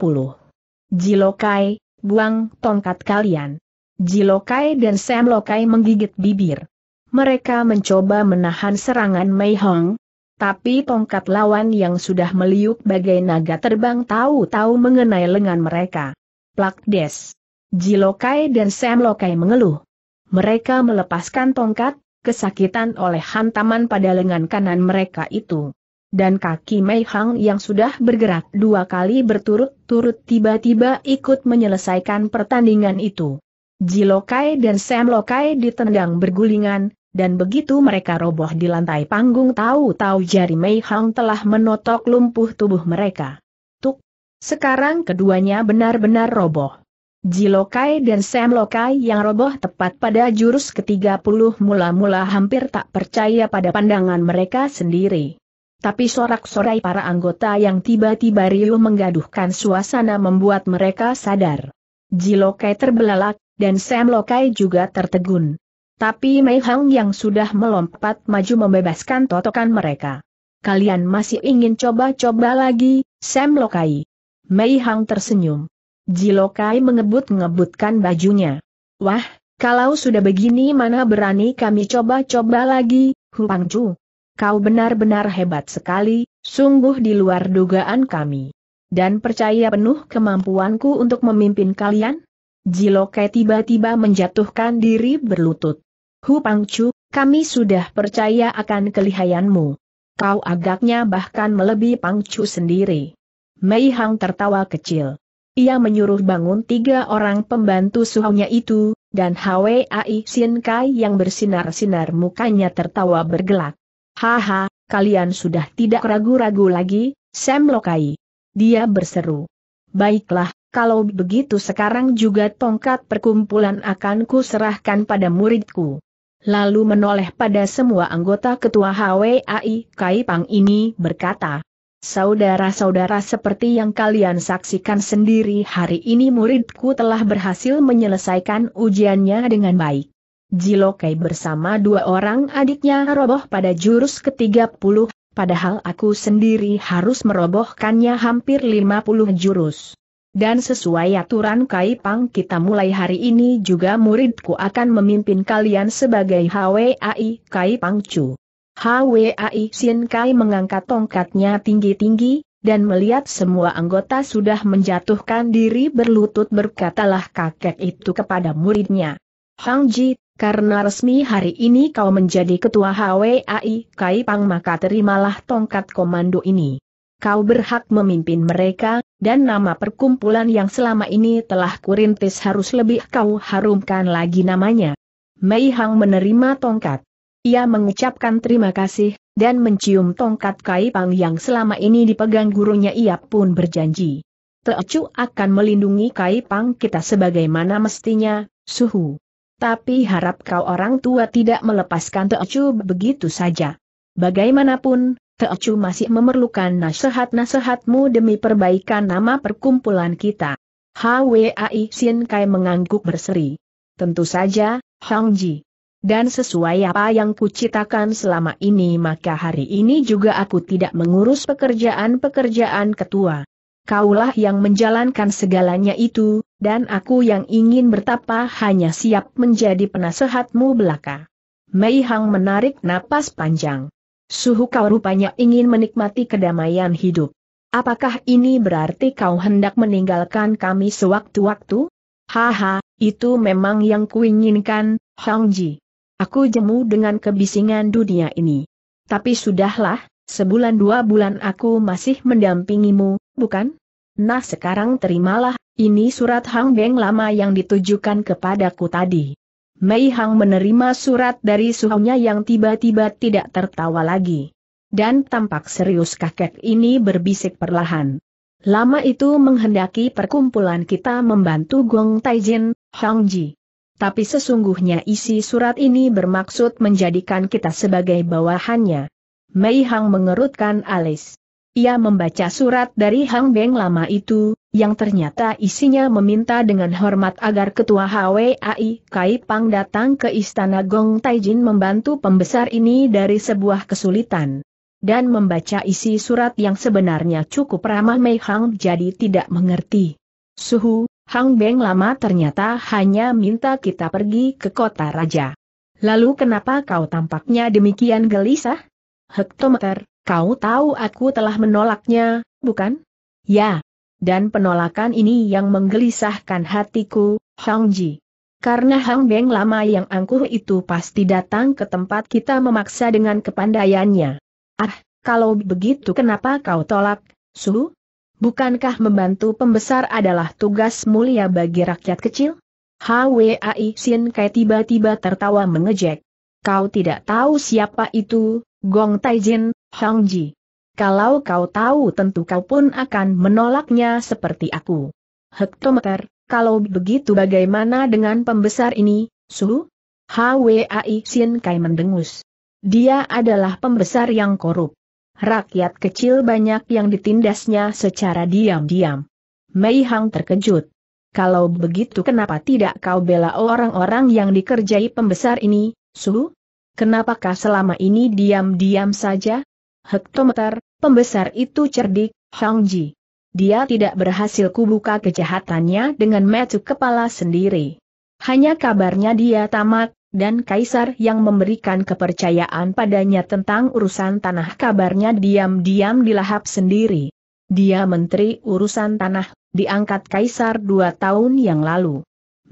Jilokai, buang tongkat kalian. Jilokai dan Sam Lokai menggigit bibir. Mereka mencoba menahan serangan Mei Hong, tapi tongkat lawan yang sudah meliuk bagai naga terbang tahu-tahu mengenai lengan mereka. Plak des. Jilokai dan Sam Lokai mengeluh. Mereka melepaskan tongkat, kesakitan oleh hantaman pada lengan kanan mereka itu. Dan kaki Mei Hang yang sudah bergerak dua kali berturut-turut tiba-tiba ikut menyelesaikan pertandingan itu. Ji Lokai dan Sam Lokai ditendang bergulingan, dan begitu mereka roboh di lantai panggung tahu-tahu jari Mei Hang telah menotok lumpuh tubuh mereka. Tuk! Sekarang keduanya benar-benar roboh. Jilokai dan Sam Lokai yang roboh tepat pada jurus ke-30 mula-mula hampir tak percaya pada pandangan mereka sendiri. Tapi sorak-sorai para anggota yang tiba-tiba riuh menggaduhkan suasana membuat mereka sadar. Jilokai terbelalak, dan Sam Lokai juga tertegun. Tapi Mei Hang yang sudah melompat maju membebaskan totokan mereka. Kalian masih ingin coba-coba lagi, Sam Lokai? Mei Hang tersenyum. Jilokai mengebut-ngebutkan bajunya. Wah, kalau sudah begini mana berani kami coba-coba lagi, Huang Chu. Kau benar-benar hebat sekali, sungguh di luar dugaan kami. Dan percaya penuh kemampuanku untuk memimpin kalian? Jilokai tiba-tiba menjatuhkan diri berlutut. Hu Pangcu, kami sudah percaya akan kelihayanmu. Kau agaknya bahkan melebihi Pangcu sendiri. Mei Hang tertawa kecil. Ia menyuruh bangun tiga orang pembantu suhunya itu, dan Hwai Sin Kai yang bersinar-sinar mukanya tertawa bergelak. Haha, kalian sudah tidak ragu-ragu lagi, Sam Lokai. Dia berseru. Baiklah, kalau begitu sekarang juga tongkat perkumpulan akan kuserahkan pada muridku. Lalu menoleh pada semua anggota ketua Ai Kai Pang ini berkata, Saudara-saudara seperti yang kalian saksikan sendiri hari ini muridku telah berhasil menyelesaikan ujiannya dengan baik. Jilokai bersama dua orang adiknya roboh pada jurus ke-30, padahal aku sendiri harus merobohkannya hampir 50 jurus. Dan sesuai aturan Kaipang kita mulai hari ini juga muridku akan memimpin kalian sebagai HWAI Kaipang Chu. HWAI Sin Kai mengangkat tongkatnya tinggi-tinggi, dan melihat semua anggota sudah menjatuhkan diri berlutut berkatalah kakek itu kepada muridnya. Hang Ji, karena resmi hari ini kau menjadi ketua HWAI Kai Pang maka terimalah tongkat komando ini. Kau berhak memimpin mereka, dan nama perkumpulan yang selama ini telah kurintis harus lebih kau harumkan lagi namanya. Mei Hang menerima tongkat. Ia mengucapkan terima kasih, dan mencium tongkat kaipang yang selama ini dipegang gurunya ia pun berjanji. Teocu akan melindungi kaipang kita sebagaimana mestinya, suhu. Tapi harap kau orang tua tidak melepaskan Teocu begitu saja. Bagaimanapun, Teocu masih memerlukan nasihat-nasihatmu demi perbaikan nama perkumpulan kita. Hwai Sien Kai mengangguk berseri. Tentu saja, Hang Ji. Dan sesuai apa yang kucitakan selama ini maka hari ini juga aku tidak mengurus pekerjaan-pekerjaan ketua. Kaulah yang menjalankan segalanya itu, dan aku yang ingin bertapa hanya siap menjadi penasehatmu belaka. Mei Hang menarik napas panjang. Suhu kau rupanya ingin menikmati kedamaian hidup. Apakah ini berarti kau hendak meninggalkan kami sewaktu-waktu? Haha, itu memang yang kuinginkan, Hong Ji. Aku jemu dengan kebisingan dunia ini. Tapi sudahlah, sebulan dua bulan aku masih mendampingimu, bukan? Nah sekarang terimalah, ini surat Hang Beng lama yang ditujukan kepadaku tadi. Mei Hang menerima surat dari suhunya yang tiba-tiba tidak tertawa lagi. Dan tampak serius kakek ini berbisik perlahan. Lama itu menghendaki perkumpulan kita membantu Gong Taijin, Hang Ji tapi sesungguhnya isi surat ini bermaksud menjadikan kita sebagai bawahannya. Mei Hang mengerutkan alis. Ia membaca surat dari Hang Beng lama itu, yang ternyata isinya meminta dengan hormat agar Ketua HWAI Kai Pang datang ke Istana Gong Taijin membantu pembesar ini dari sebuah kesulitan. Dan membaca isi surat yang sebenarnya cukup ramah Mei Hang jadi tidak mengerti. Suhu, Hang Beng lama ternyata hanya minta kita pergi ke kota raja. Lalu kenapa kau tampaknya demikian gelisah? Hektometer, kau tahu aku telah menolaknya, bukan? Ya. Dan penolakan ini yang menggelisahkan hatiku, Hang Ji. Karena Hang Beng lama yang angkuh itu pasti datang ke tempat kita memaksa dengan kepandaiannya. Ah, kalau begitu kenapa kau tolak, Su? Bukankah membantu pembesar adalah tugas mulia bagi rakyat kecil? HWAI Sin Kai tiba-tiba tertawa mengejek. Kau tidak tahu siapa itu, Gong Taijin, Hong Ji. Kalau kau tahu tentu kau pun akan menolaknya seperti aku. Hektometer, kalau begitu bagaimana dengan pembesar ini, Su? HWAI Sin Kai mendengus. Dia adalah pembesar yang korup. Rakyat kecil banyak yang ditindasnya secara diam-diam. Mei Hang terkejut. Kalau begitu kenapa tidak kau bela orang-orang yang dikerjai pembesar ini, Su? Kenapakah selama ini diam-diam saja? Hektometer, pembesar itu cerdik, Hang Ji. Dia tidak berhasil kubuka kejahatannya dengan metu kepala sendiri. Hanya kabarnya dia tamat, dan kaisar yang memberikan kepercayaan padanya tentang urusan tanah kabarnya diam-diam dilahap sendiri. Dia menteri urusan tanah, diangkat kaisar dua tahun yang lalu.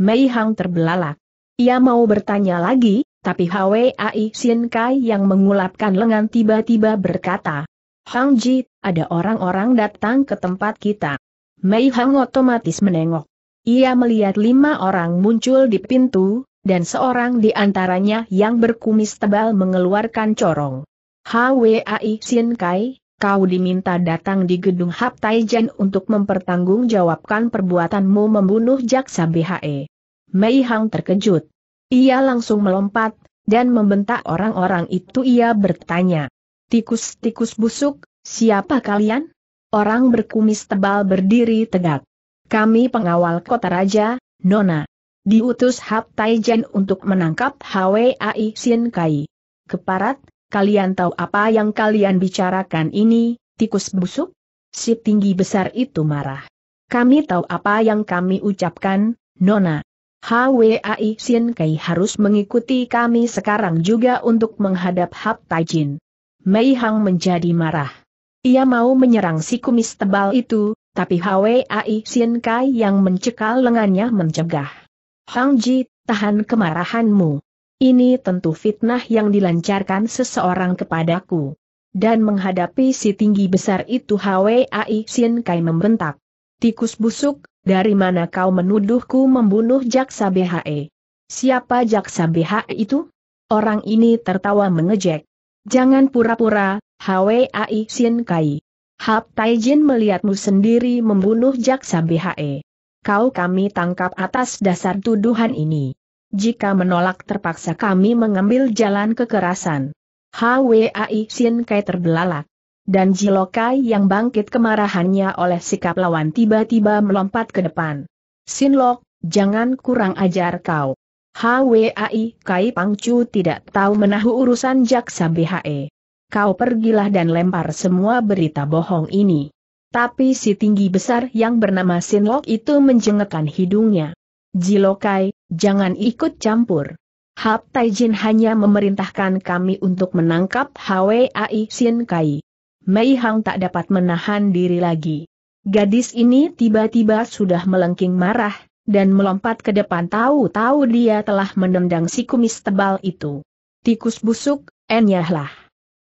Mei Hang terbelalak. Ia mau bertanya lagi, tapi Hwai Sin Kai yang mengulapkan lengan tiba-tiba berkata, Hang Ji, ada orang-orang datang ke tempat kita. Mei Hang otomatis menengok. Ia melihat lima orang muncul di pintu, dan seorang di antaranya yang berkumis tebal mengeluarkan corong. HWAI Sin Kai, kau diminta datang di gedung Hap Jen untuk mempertanggungjawabkan perbuatanmu membunuh jaksa BHE. Mei Hang terkejut. Ia langsung melompat, dan membentak orang-orang itu ia bertanya. Tikus-tikus busuk, siapa kalian? Orang berkumis tebal berdiri tegak. Kami pengawal kota raja, Nona. Diutus Hap Taijen untuk menangkap Hwai Sin Kai. Keparat, kalian tahu apa yang kalian bicarakan ini, tikus busuk? Si tinggi besar itu marah. Kami tahu apa yang kami ucapkan, Nona. Hwai Sin Kai harus mengikuti kami sekarang juga untuk menghadap Hap Taijin. Mei Hang menjadi marah. Ia mau menyerang si kumis tebal itu, tapi Hwai Sin Kai yang mencekal lengannya mencegah. Hang Ji, tahan kemarahanmu. Ini tentu fitnah yang dilancarkan seseorang kepadaku. Dan menghadapi si tinggi besar itu Hwai Sin Kai membentak. Tikus busuk, dari mana kau menuduhku membunuh jaksa BHE? Siapa jaksa BHE itu? Orang ini tertawa mengejek. Jangan pura-pura, Hwai Sin Kai. Hap Taijin melihatmu sendiri membunuh jaksa BHE kau kami tangkap atas dasar tuduhan ini. Jika menolak terpaksa kami mengambil jalan kekerasan. HWAI Sin Kai terbelalak. Dan Jilokai yang bangkit kemarahannya oleh sikap lawan tiba-tiba melompat ke depan. Sinlok, jangan kurang ajar kau. HWAI Kai Pangcu tidak tahu menahu urusan jaksa BHE. Kau pergilah dan lempar semua berita bohong ini. Tapi si tinggi besar yang bernama Sinlok itu menjengekkan hidungnya. Jilokai, jangan ikut campur. Hap Taijin hanya memerintahkan kami untuk menangkap Hwai Sin Kai. Mei Hang tak dapat menahan diri lagi. Gadis ini tiba-tiba sudah melengking marah, dan melompat ke depan tahu-tahu dia telah menendang si kumis tebal itu. Tikus busuk, enyahlah.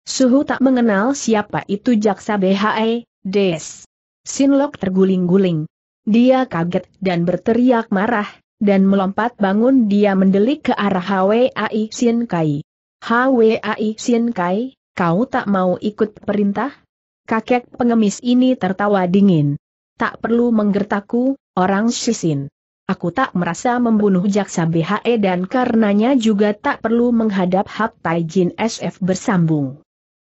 Suhu tak mengenal siapa itu jaksa BHE, Des. Sinlok terguling-guling. Dia kaget dan berteriak marah, dan melompat bangun dia mendelik ke arah Hwai Sin Kai. Hwai Sin Kai, kau tak mau ikut perintah? Kakek pengemis ini tertawa dingin. Tak perlu menggertaku, orang Sisin. Aku tak merasa membunuh jaksa BHE dan karenanya juga tak perlu menghadap Hak Taijin SF bersambung.